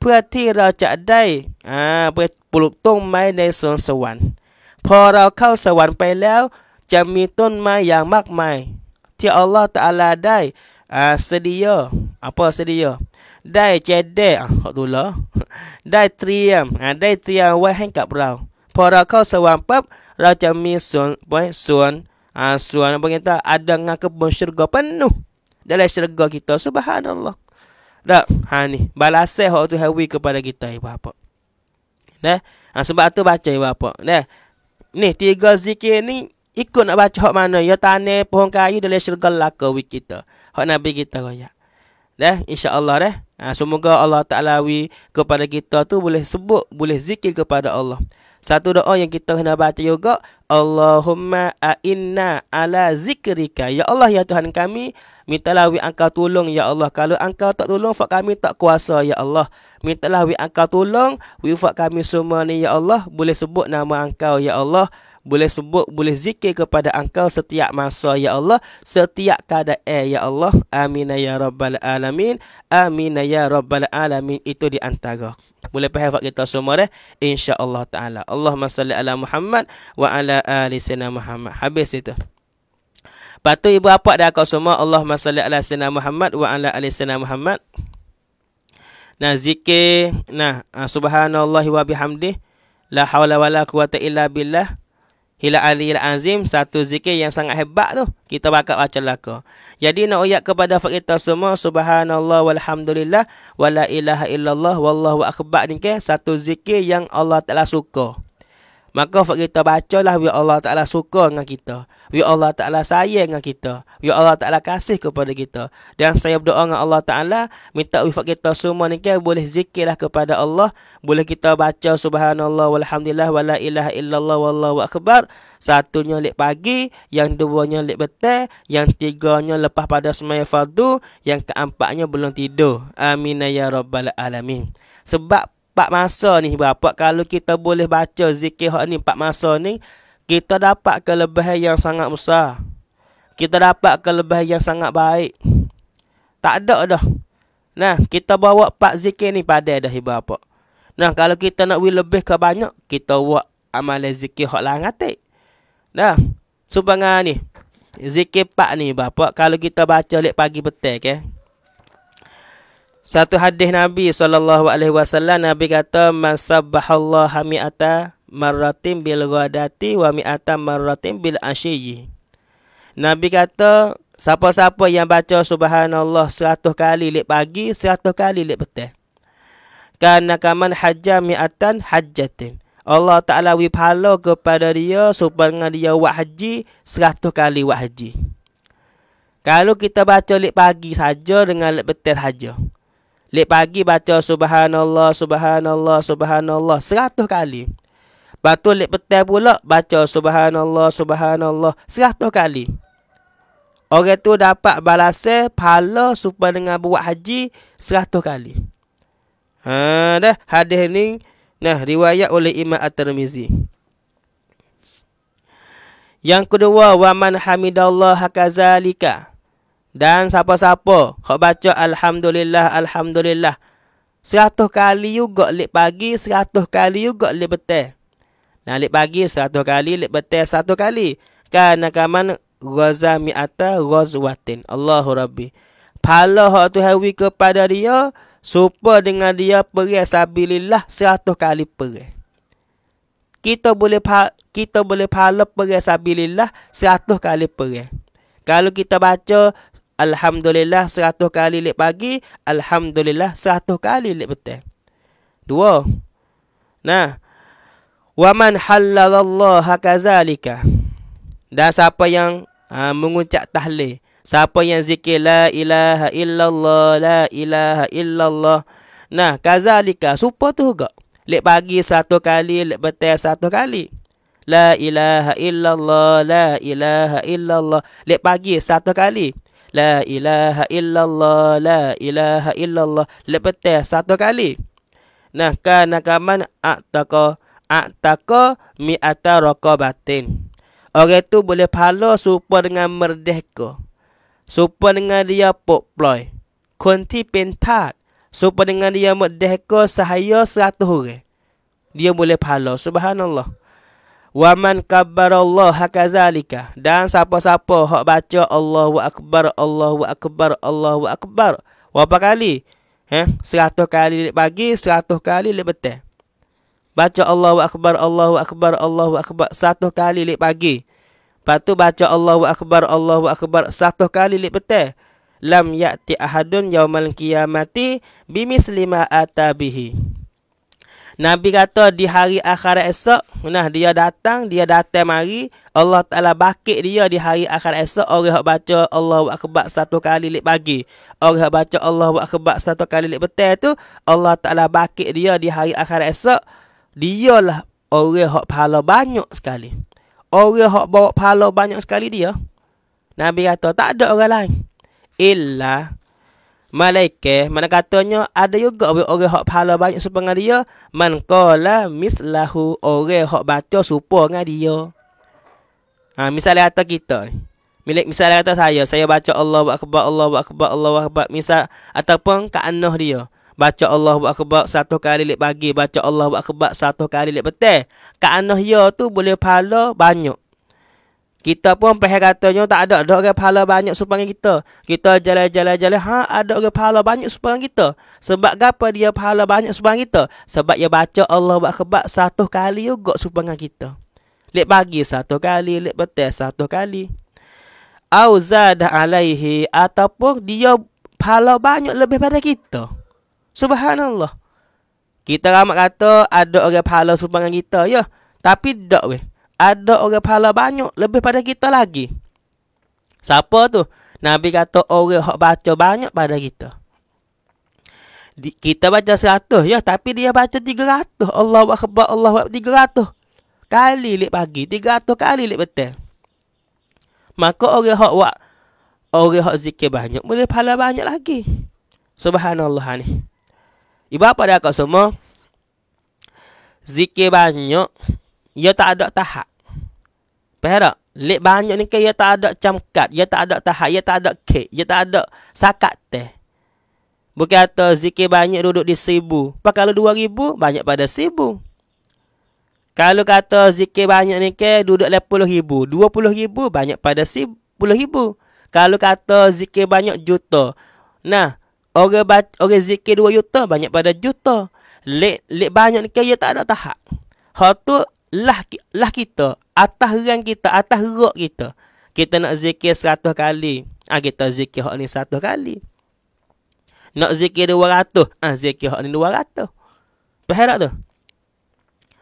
พื่อที่เราจะได้อ่าไปปลูกต้นไม้ในสวนสวรรค์พอเราเข้าสวรรค์ไปแล้วจะมีต้นไม้อย่างมากมาย ที่อัลลอฮฺตะอัลาได้อ่าเสดียอ a p เซดิโ a ได้เจเดะดูเหรอได้เตรียมได้เตรียมไว้ให้กับเรา พอเราเข้าสวรรค์ปั๊บเราจะมีสวนไว้สวนอ่าสวนบางอย่าง ada n g a k ก k บบนเ y u r g a penuh dalam s y u ค g a kita s u b h อัลลอฮ h Tak, ha ni. Balasan hak tu hawi kepada kita ibu bapa. Nah, ha, sebab tu baca ibu bapa. Nah. Ni tiga zikir ni ikut nak baca hak mana? Ya tane pohon kayu dalam syurga laka wi kita. Hak nabi kita royak. Nah, insya-Allah deh. Ha, semoga Allah Taala wi kepada kita tu boleh sebut, boleh zikir kepada Allah. Satu doa yang kita kena baca juga, Allahumma a'inna ala zikrika. Ya Allah ya Tuhan kami, Mintalah wi engkau tolong ya Allah. Kalau engkau tak tolong fak kami tak kuasa ya Allah. Mintalah wi engkau tolong wi fak kami semua ni ya Allah. Boleh sebut nama engkau ya Allah. Boleh sebut, boleh zikir kepada engkau setiap masa, Ya Allah. Setiap keadaan, eh, Ya Allah. Amin, Ya Rabbal Alamin. Amin, Ya Rabbal Alamin. Itu di antara. Boleh faham buat kita semua, eh? InsyaAllah Ta'ala. Allahumma salli ala Muhammad wa ala ali sayyidina Muhammad. Habis itu. Lepas ibu apa dah kau semua Allah masya Allah sayyidina Muhammad wa ala ali sayyidina Muhammad. Nah zikir, nah ah, subhanallah wa bihamdih la haula wala quwata illa billah. Hila alil azim satu zikir yang sangat hebat tu kita bakal baca laka. Jadi nak uyak kepada kita semua subhanallah walhamdulillah wala ilaha illallah wallahu akbar ni ke satu zikir yang Allah telah suka. Maka fak kita bacalah biar ya Allah Ta'ala suka dengan kita. Biar ya Allah Ta'ala sayang dengan kita. Biar ya Allah Ta'ala kasih kepada kita. Dan saya berdoa dengan Allah Ta'ala. Minta wifat kita semua ni kan boleh zikirlah kepada Allah. Boleh kita baca subhanallah walhamdulillah wala ilaha illallah wallahu akbar. Satunya lek pagi. Yang duanya lek betai. Yang tiganya lepas pada semaya fardu. Yang keempatnya belum tidur. Amin ya rabbal alamin. Sebab empat masa ni berapa kalau kita boleh baca zikir hak ni empat masa ni kita dapat kelebihan yang sangat besar kita dapat kelebihan yang sangat baik tak ada dah nah kita bawa empat zikir ni pada dah ibu bapa. nah kalau kita nak wi lebih ke banyak kita buat amal zikir hak lain atik nah supaya ni zikir empat ni bapa kalau kita baca lek pagi petang ke eh. okay? satu hadis Nabi saw. Nabi kata man Allah hamiata maratim bil ghadati wa mi'ata marratin bil asyyi. Nabi kata siapa-siapa yang baca subhanallah 100 kali lek pagi 100 kali lek petang. Kana kaman hajja mi'atan hajatin. Allah Ta'ala wibhalo kepada dia supaya dia buat haji 100 kali buat haji. Kalau kita baca lek pagi saja dengan lek petang saja. Lepas pagi baca subhanallah, subhanallah, subhanallah. Seratus kali. Lepas tu lep pula baca subhanallah, subhanallah. Seratus kali. Orang tu dapat balasan pahala supaya dengan buat haji seratus kali. Ha, dah hadis ni nah riwayat oleh Imam At-Tirmizi. Yang kedua, waman hamidallah hakazalika. Dan siapa-siapa kau baca alhamdulillah alhamdulillah 100 kali juga lip pagi 100 kali juga lip betel. Nah lip pagi 100 kali lip betel satu kali. Karena kaman ghaza mi'ata ghazwatin. Allahu rabbi. Pahala hok tu hawi kepada dia supa dengan dia perih sabilillah 100 kali perih. Kita boleh pah- kita boleh pahala perih sabilillah 100 kali perih. Kalau kita baca Alhamdulillah 100 kali lip pagi, alhamdulillah 100 kali lip petang. Dua. Nah. Wa man halalallaha kazalika. Dan siapa yang ha, mengucap tahlil, siapa yang zikir la ilaha illallah, la ilaha illallah. Nah, kazalika supa tu juga. Lek pagi satu kali, lek petang satu kali. La ilaha illallah, la ilaha illallah. Lek pagi satu kali, La ilaha illallah La ilaha illallah Lepetih satu kali Nah kana kaman aktaka Aktaka mi'ata roka batin Orang tu boleh pahala supaya dengan merdeka supaya dengan dia poploy. Kunti pintat Supa dengan dia merdeka Sahaya seratus orang Dia boleh pahala Subhanallah Wa man kabbarallahu hakazalika dan siapa-siapa hak baca Allahu akbar Allahu akbar Allahu akbar berapa kali? Eh, 100 kali lebih pagi, 100 kali lebih petang. Baca Allahu akbar Allahu akbar Allahu akbar Satu kali lebih pagi. Lepas tu baca Allahu akbar Allahu akbar Satu kali lebih petang. Lam ya'ti ahadun yaumal qiyamati bimislima atabihi. Nabi kata di hari akhir esok, nah dia datang, dia datang mari, Allah Ta'ala bakit dia di hari akhir esok, orang yang baca Allah Akbar satu kali lip pagi. Orang yang baca Allah Akbar satu kali lip betul tu, Allah Ta'ala bakit dia di hari akhir esok, Dia lah. orang yang pahala banyak sekali. Orang yang bawa pahala banyak sekali dia. Nabi kata, tak ada orang lain. Illa malaika mana katanya ada juga orang hak pahala banyak supaya dia man qala mislahu orang hak baca supaya dengan dia ha, misalnya kata kita milik misalnya kata saya saya baca Allah akbar Allah akbar Allah akbar misal ataupun kaannah dia baca Allah akbar satu kali lek pagi baca Allah akbar satu kali lek petang kaannah dia tu boleh pahala banyak kita pun pahal katanya tak ada ada orang pahala banyak supaya kita. Kita jalan-jalan-jalan, ha ada orang pahala banyak supaya kita. Sebab apa dia pahala banyak supaya kita? Sebab dia baca Allah buat kebab satu kali juga supaya kita. Lek pagi satu kali, lek petai satu kali. Auzad alaihi ataupun dia pahala banyak lebih pada kita. Subhanallah. Kita ramai kata ada orang pahala supaya kita, ya. Tapi tak weh ada orang pahala banyak lebih pada kita lagi. Siapa tu? Nabi kata orang hak baca banyak pada kita. Di, kita baca 100 ya, tapi dia baca 300. Allahu akbar, Allahu akbar 300 kali lek pagi, 300 kali lek petang. Maka orang hok wak orang hok zikir banyak boleh pahala banyak lagi. Subhanallah ni. Ibu apa dah kau semua? Zikir banyak ia tak ada tahap. Faham tak? Lek banyak ni ke ia tak ada camkat, ia tak ada tahap, ia tak ada kek, ia tak ada sakat teh. Bukan kata zikir banyak duduk di sibu. Pak kalau dua ribu, banyak pada sibu. Kalau kata zikir banyak ni ke duduk lep puluh ribu. Dua puluh ribu, banyak pada sibu. Puluh ribu. Kalau kata zikir banyak juta. Nah, orang, ba- orang zikir dua juta, banyak pada juta. Lek, lek banyak ni ke ia tak ada tahap. Hal tu lah, lah kita atas rang kita atas rok kita kita nak zikir seratus kali ah kita zikir hak ni satu kali nak zikir dua ratus ah zikir hak ni dua ratus faham tak tu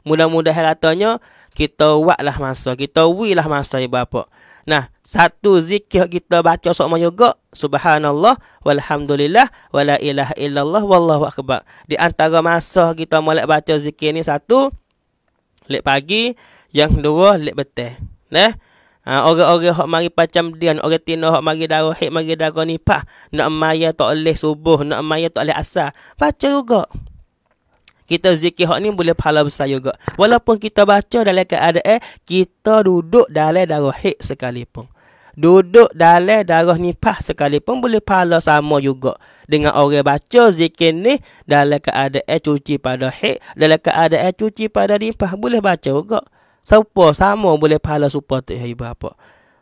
mudah-mudahan katanya kita buatlah masa kita wilah masa ibu bapa nah satu zikir kita baca sama juga subhanallah walhamdulillah wala ilaha illallah wallahu akbar di antara masa kita mulai baca zikir ni satu Lek pagi Yang dua Lek betah Nah ha, Orang-orang yang mari macam dia Orang tina yang mari darah Hek mari darah ni Pak Nak maya tak boleh subuh Nak maya tak boleh asal Baca juga kita zikir hak ni boleh pahala besar juga. Walaupun kita baca dalam keadaan eh, kita duduk dalam darah hik sekalipun. Duduk dalam darah nipah sekalipun boleh pahala sama juga dengan orang baca zikir ni dalam keadaan cuci pada haid, dalam keadaan cuci pada limpah boleh baca juga. Serupa sama boleh pahala serupa tu ibu bapa.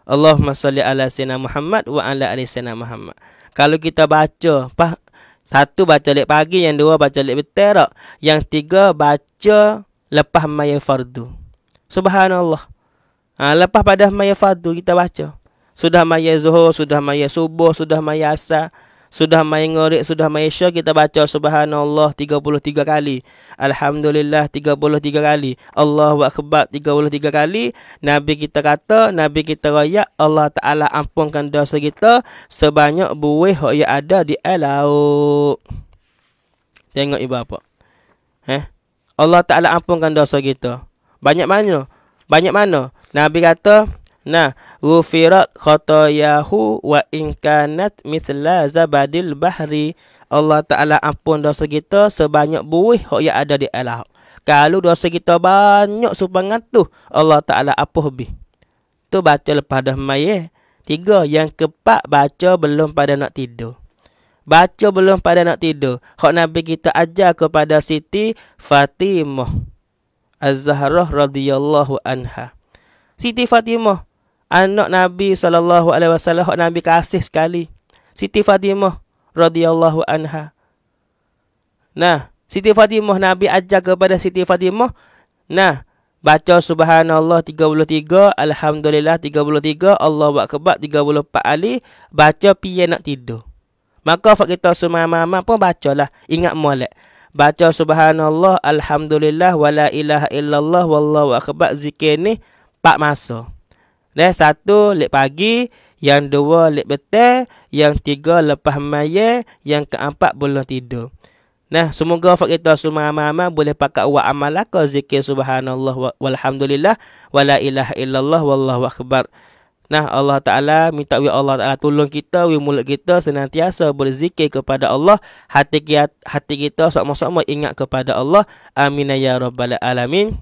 Allahumma salli ala sayyidina Muhammad wa ala ali sayyidina Muhammad. Kalau kita baca pah, satu baca lek pagi, yang dua baca lek petang tak? Yang tiga baca lepas maya fardu. Subhanallah. Ha, lepas pada maya fardu kita baca. Sudah maya zuhur, sudah maya subuh, sudah maya asar. Sudah main ngorik, sudah main isya, kita baca subhanallah 33 kali. Alhamdulillah 33 kali. Allah Allahu Akbar 33 kali. Nabi kita kata, Nabi kita raya, Allah Ta'ala ampunkan dosa kita sebanyak buih yang ada di air laut. Tengok ibu apa. Eh? Allah Ta'ala ampunkan dosa kita. Banyak mana? Banyak mana? Nabi kata, Nah, rufirat khotoyahu wa inkanat mithla zabadil bahri. Allah Ta'ala ampun dosa kita sebanyak buih yang ada di alam. Kalau dosa kita banyak supangan tu, Allah Ta'ala apuh bih. Tu baca lepas dah maya. Tiga, yang kepak baca belum pada nak tidur. Baca belum pada nak tidur. Hak Nabi kita ajar kepada Siti Fatimah. Az-Zahrah radhiyallahu anha. Siti Fatimah anak Nabi saw alaihi Nabi kasih sekali. Siti Fatimah radhiyallahu anha. Nah, Siti Fatimah Nabi ajar kepada Siti Fatimah, nah, baca subhanallah 33, alhamdulillah 33, Allahu akbar 34 kali, baca piye nak tidur. Maka fak kita semua mama pun bacalah, ingat molek. Baca subhanallah, alhamdulillah, wala ilaha illallah, wallahu akbar zikir ni Pak masa. Ne satu lep pagi, yang dua lep betel, yang tiga lepas maya, yang keempat belum tidur. Nah, semoga wafat itu semua mama boleh pakai wa amalah ke zikir subhanallah walhamdulillah wa la ilaha illallah wallahu akbar. Nah, Allah Ta'ala minta wi Allah Ta'ala tolong kita, wi mulut kita senantiasa berzikir kepada Allah. Hati, kita hati kita sama-sama ingat kepada Allah. Amin ya Rabbal Alamin.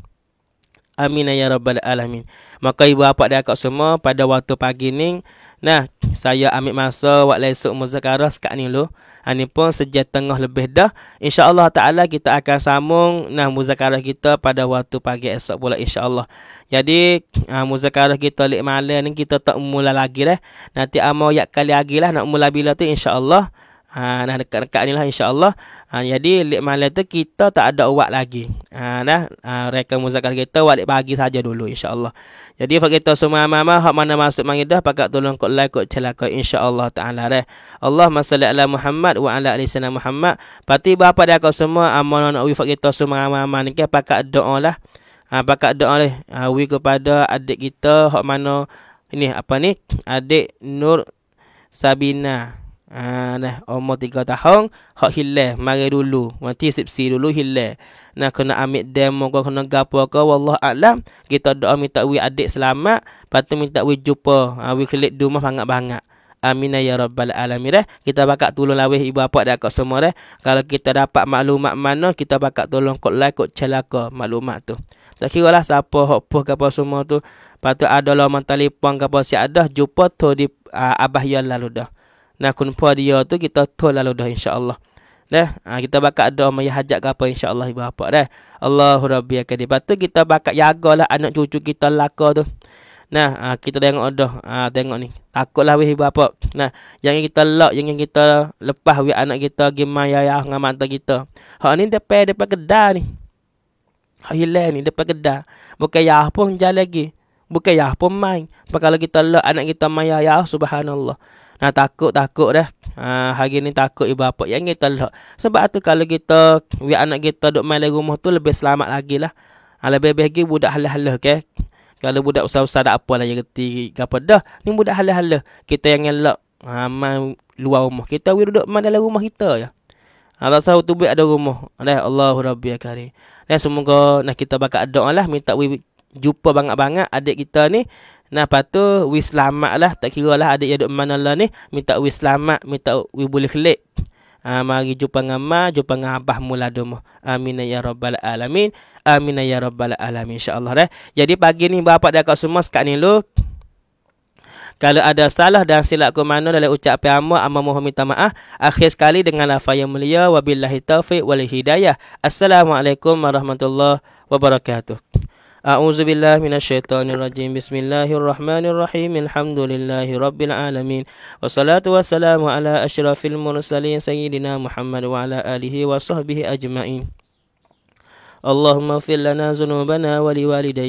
Amin ya rabbal alamin. Maka ibu bapa dan akak semua pada waktu pagi ni nah saya ambil masa buat lesuk muzakara sekak ni dulu. Ha ah, ni pun sejak tengah lebih dah. Insya-Allah taala kita akan sambung nah muzakara kita pada waktu pagi esok pula insya-Allah. Jadi ha, ah, muzakara kita lek malam ni kita tak mula lagi dah. Nanti amo yak kali lagi lah nak mula bila tu insya-Allah. Ha, nah dekat-dekat ni lah insyaAllah ha, Jadi lip malam tu kita tak ada uat lagi ha, Nah ha, Reka muzakar kita Walik pagi saja dulu insyaAllah Jadi kalau kita semua mama Hak mana masuk mangi dah Pakat tolong kot like kot celaka InsyaAllah ta'ala reh Allah masalah ala Muhammad Wa ala alih sana Muhammad Pati bapak dia kau semua Amal anak wifak kita semua mama ni kaya, Pakat doa lah ha, Pakat doa lah ha, Wih kepada adik kita Hak mana Ini apa ni Adik Nur Sabina Sabina Ha nah umur 3 tahun hak hilang mari dulu mati sipsi dulu hilang. Nah kena ambil demo kau kena gapo kau. wallah alam kita doa minta wi adik selamat patu minta wi jumpa ha, wi kelik dumah banyak-banyak. Amin ya rabbal alamin eh. Kita bakat tolong lawih ibu bapa dak kau semua eh. Kalau kita dapat maklumat mana kita bakat tolong kot like kot celaka maklumat tu. Tak kira lah siapa hok puh ke semua tu. Patut ada lawan telefon ke apa si ada jumpa tu di uh, abah yang lalu dah. Nah kunpa dia tu kita tol lalu dah insya-Allah. Dah, ha, kita bakat doa maya hajat ke apa insya-Allah ibu bapa dah. Allahu rabbi akadi. Patu kita bakat jagalah anak cucu kita laka tu. Nah, ha, kita tengok dah. Ha, tengok ni. Takutlah weh ibu bapa. Nah, yang kita lak, yang kita lepas we anak kita gimana ya dengan mata kita. Hak ni depan depan kedai ni. Hak hilang ni depan kedai. Bukan ya pun jalan lagi. Bukan ya pun main. Kalau kita lak anak kita maya ya subhanallah. Nah takut-takut dah. Ha, hari ni takut ibu bapa yang kita lah. Sebab tu kalau kita we anak kita duk main dalam rumah tu lebih selamat lagi lah. Ha, lebih lebih lagi budak halah-halah ke. Okay? Kalau budak usah-usah tak lah yang reti apa dah. Ni budak halah-halah. Kita yang elok ha, main luar rumah kita we duduk main dalam rumah kita ya. Ada sahut tu ada rumah. Dah Allahu Rabbi akari. Dah semoga nah kita bakal doa lah minta we jumpa banyak-banyak adik kita ni Nah, lepas tu, we selamat lah. Tak kira lah adik yang duduk mana lah ni. Minta we selamat. Minta we boleh kelip. Ha, mari jumpa dengan ma, jumpa dengan abah mula domo. Amin ya rabbal alamin. Amin ya rabbal alamin. InsyaAllah dah. Eh. Jadi pagi ni berapa dah kau semua sekat ni lu. Kalau ada salah dan silap ke mana dalam ucap apa amma mohon minta maaf. Akhir sekali dengan lafaz yang mulia wabillahi taufik wal hidayah. Assalamualaikum warahmatullahi wabarakatuh. أعوذ بالله من الشيطان الرجيم بسم الله الرحمن الرحيم الحمد لله رب العالمين والصلاة والسلام على أشرف المرسلين سيدنا محمد وعلى آله وصحبه أجمعين اللهم اغفر لنا ذنوبنا ولوالدينا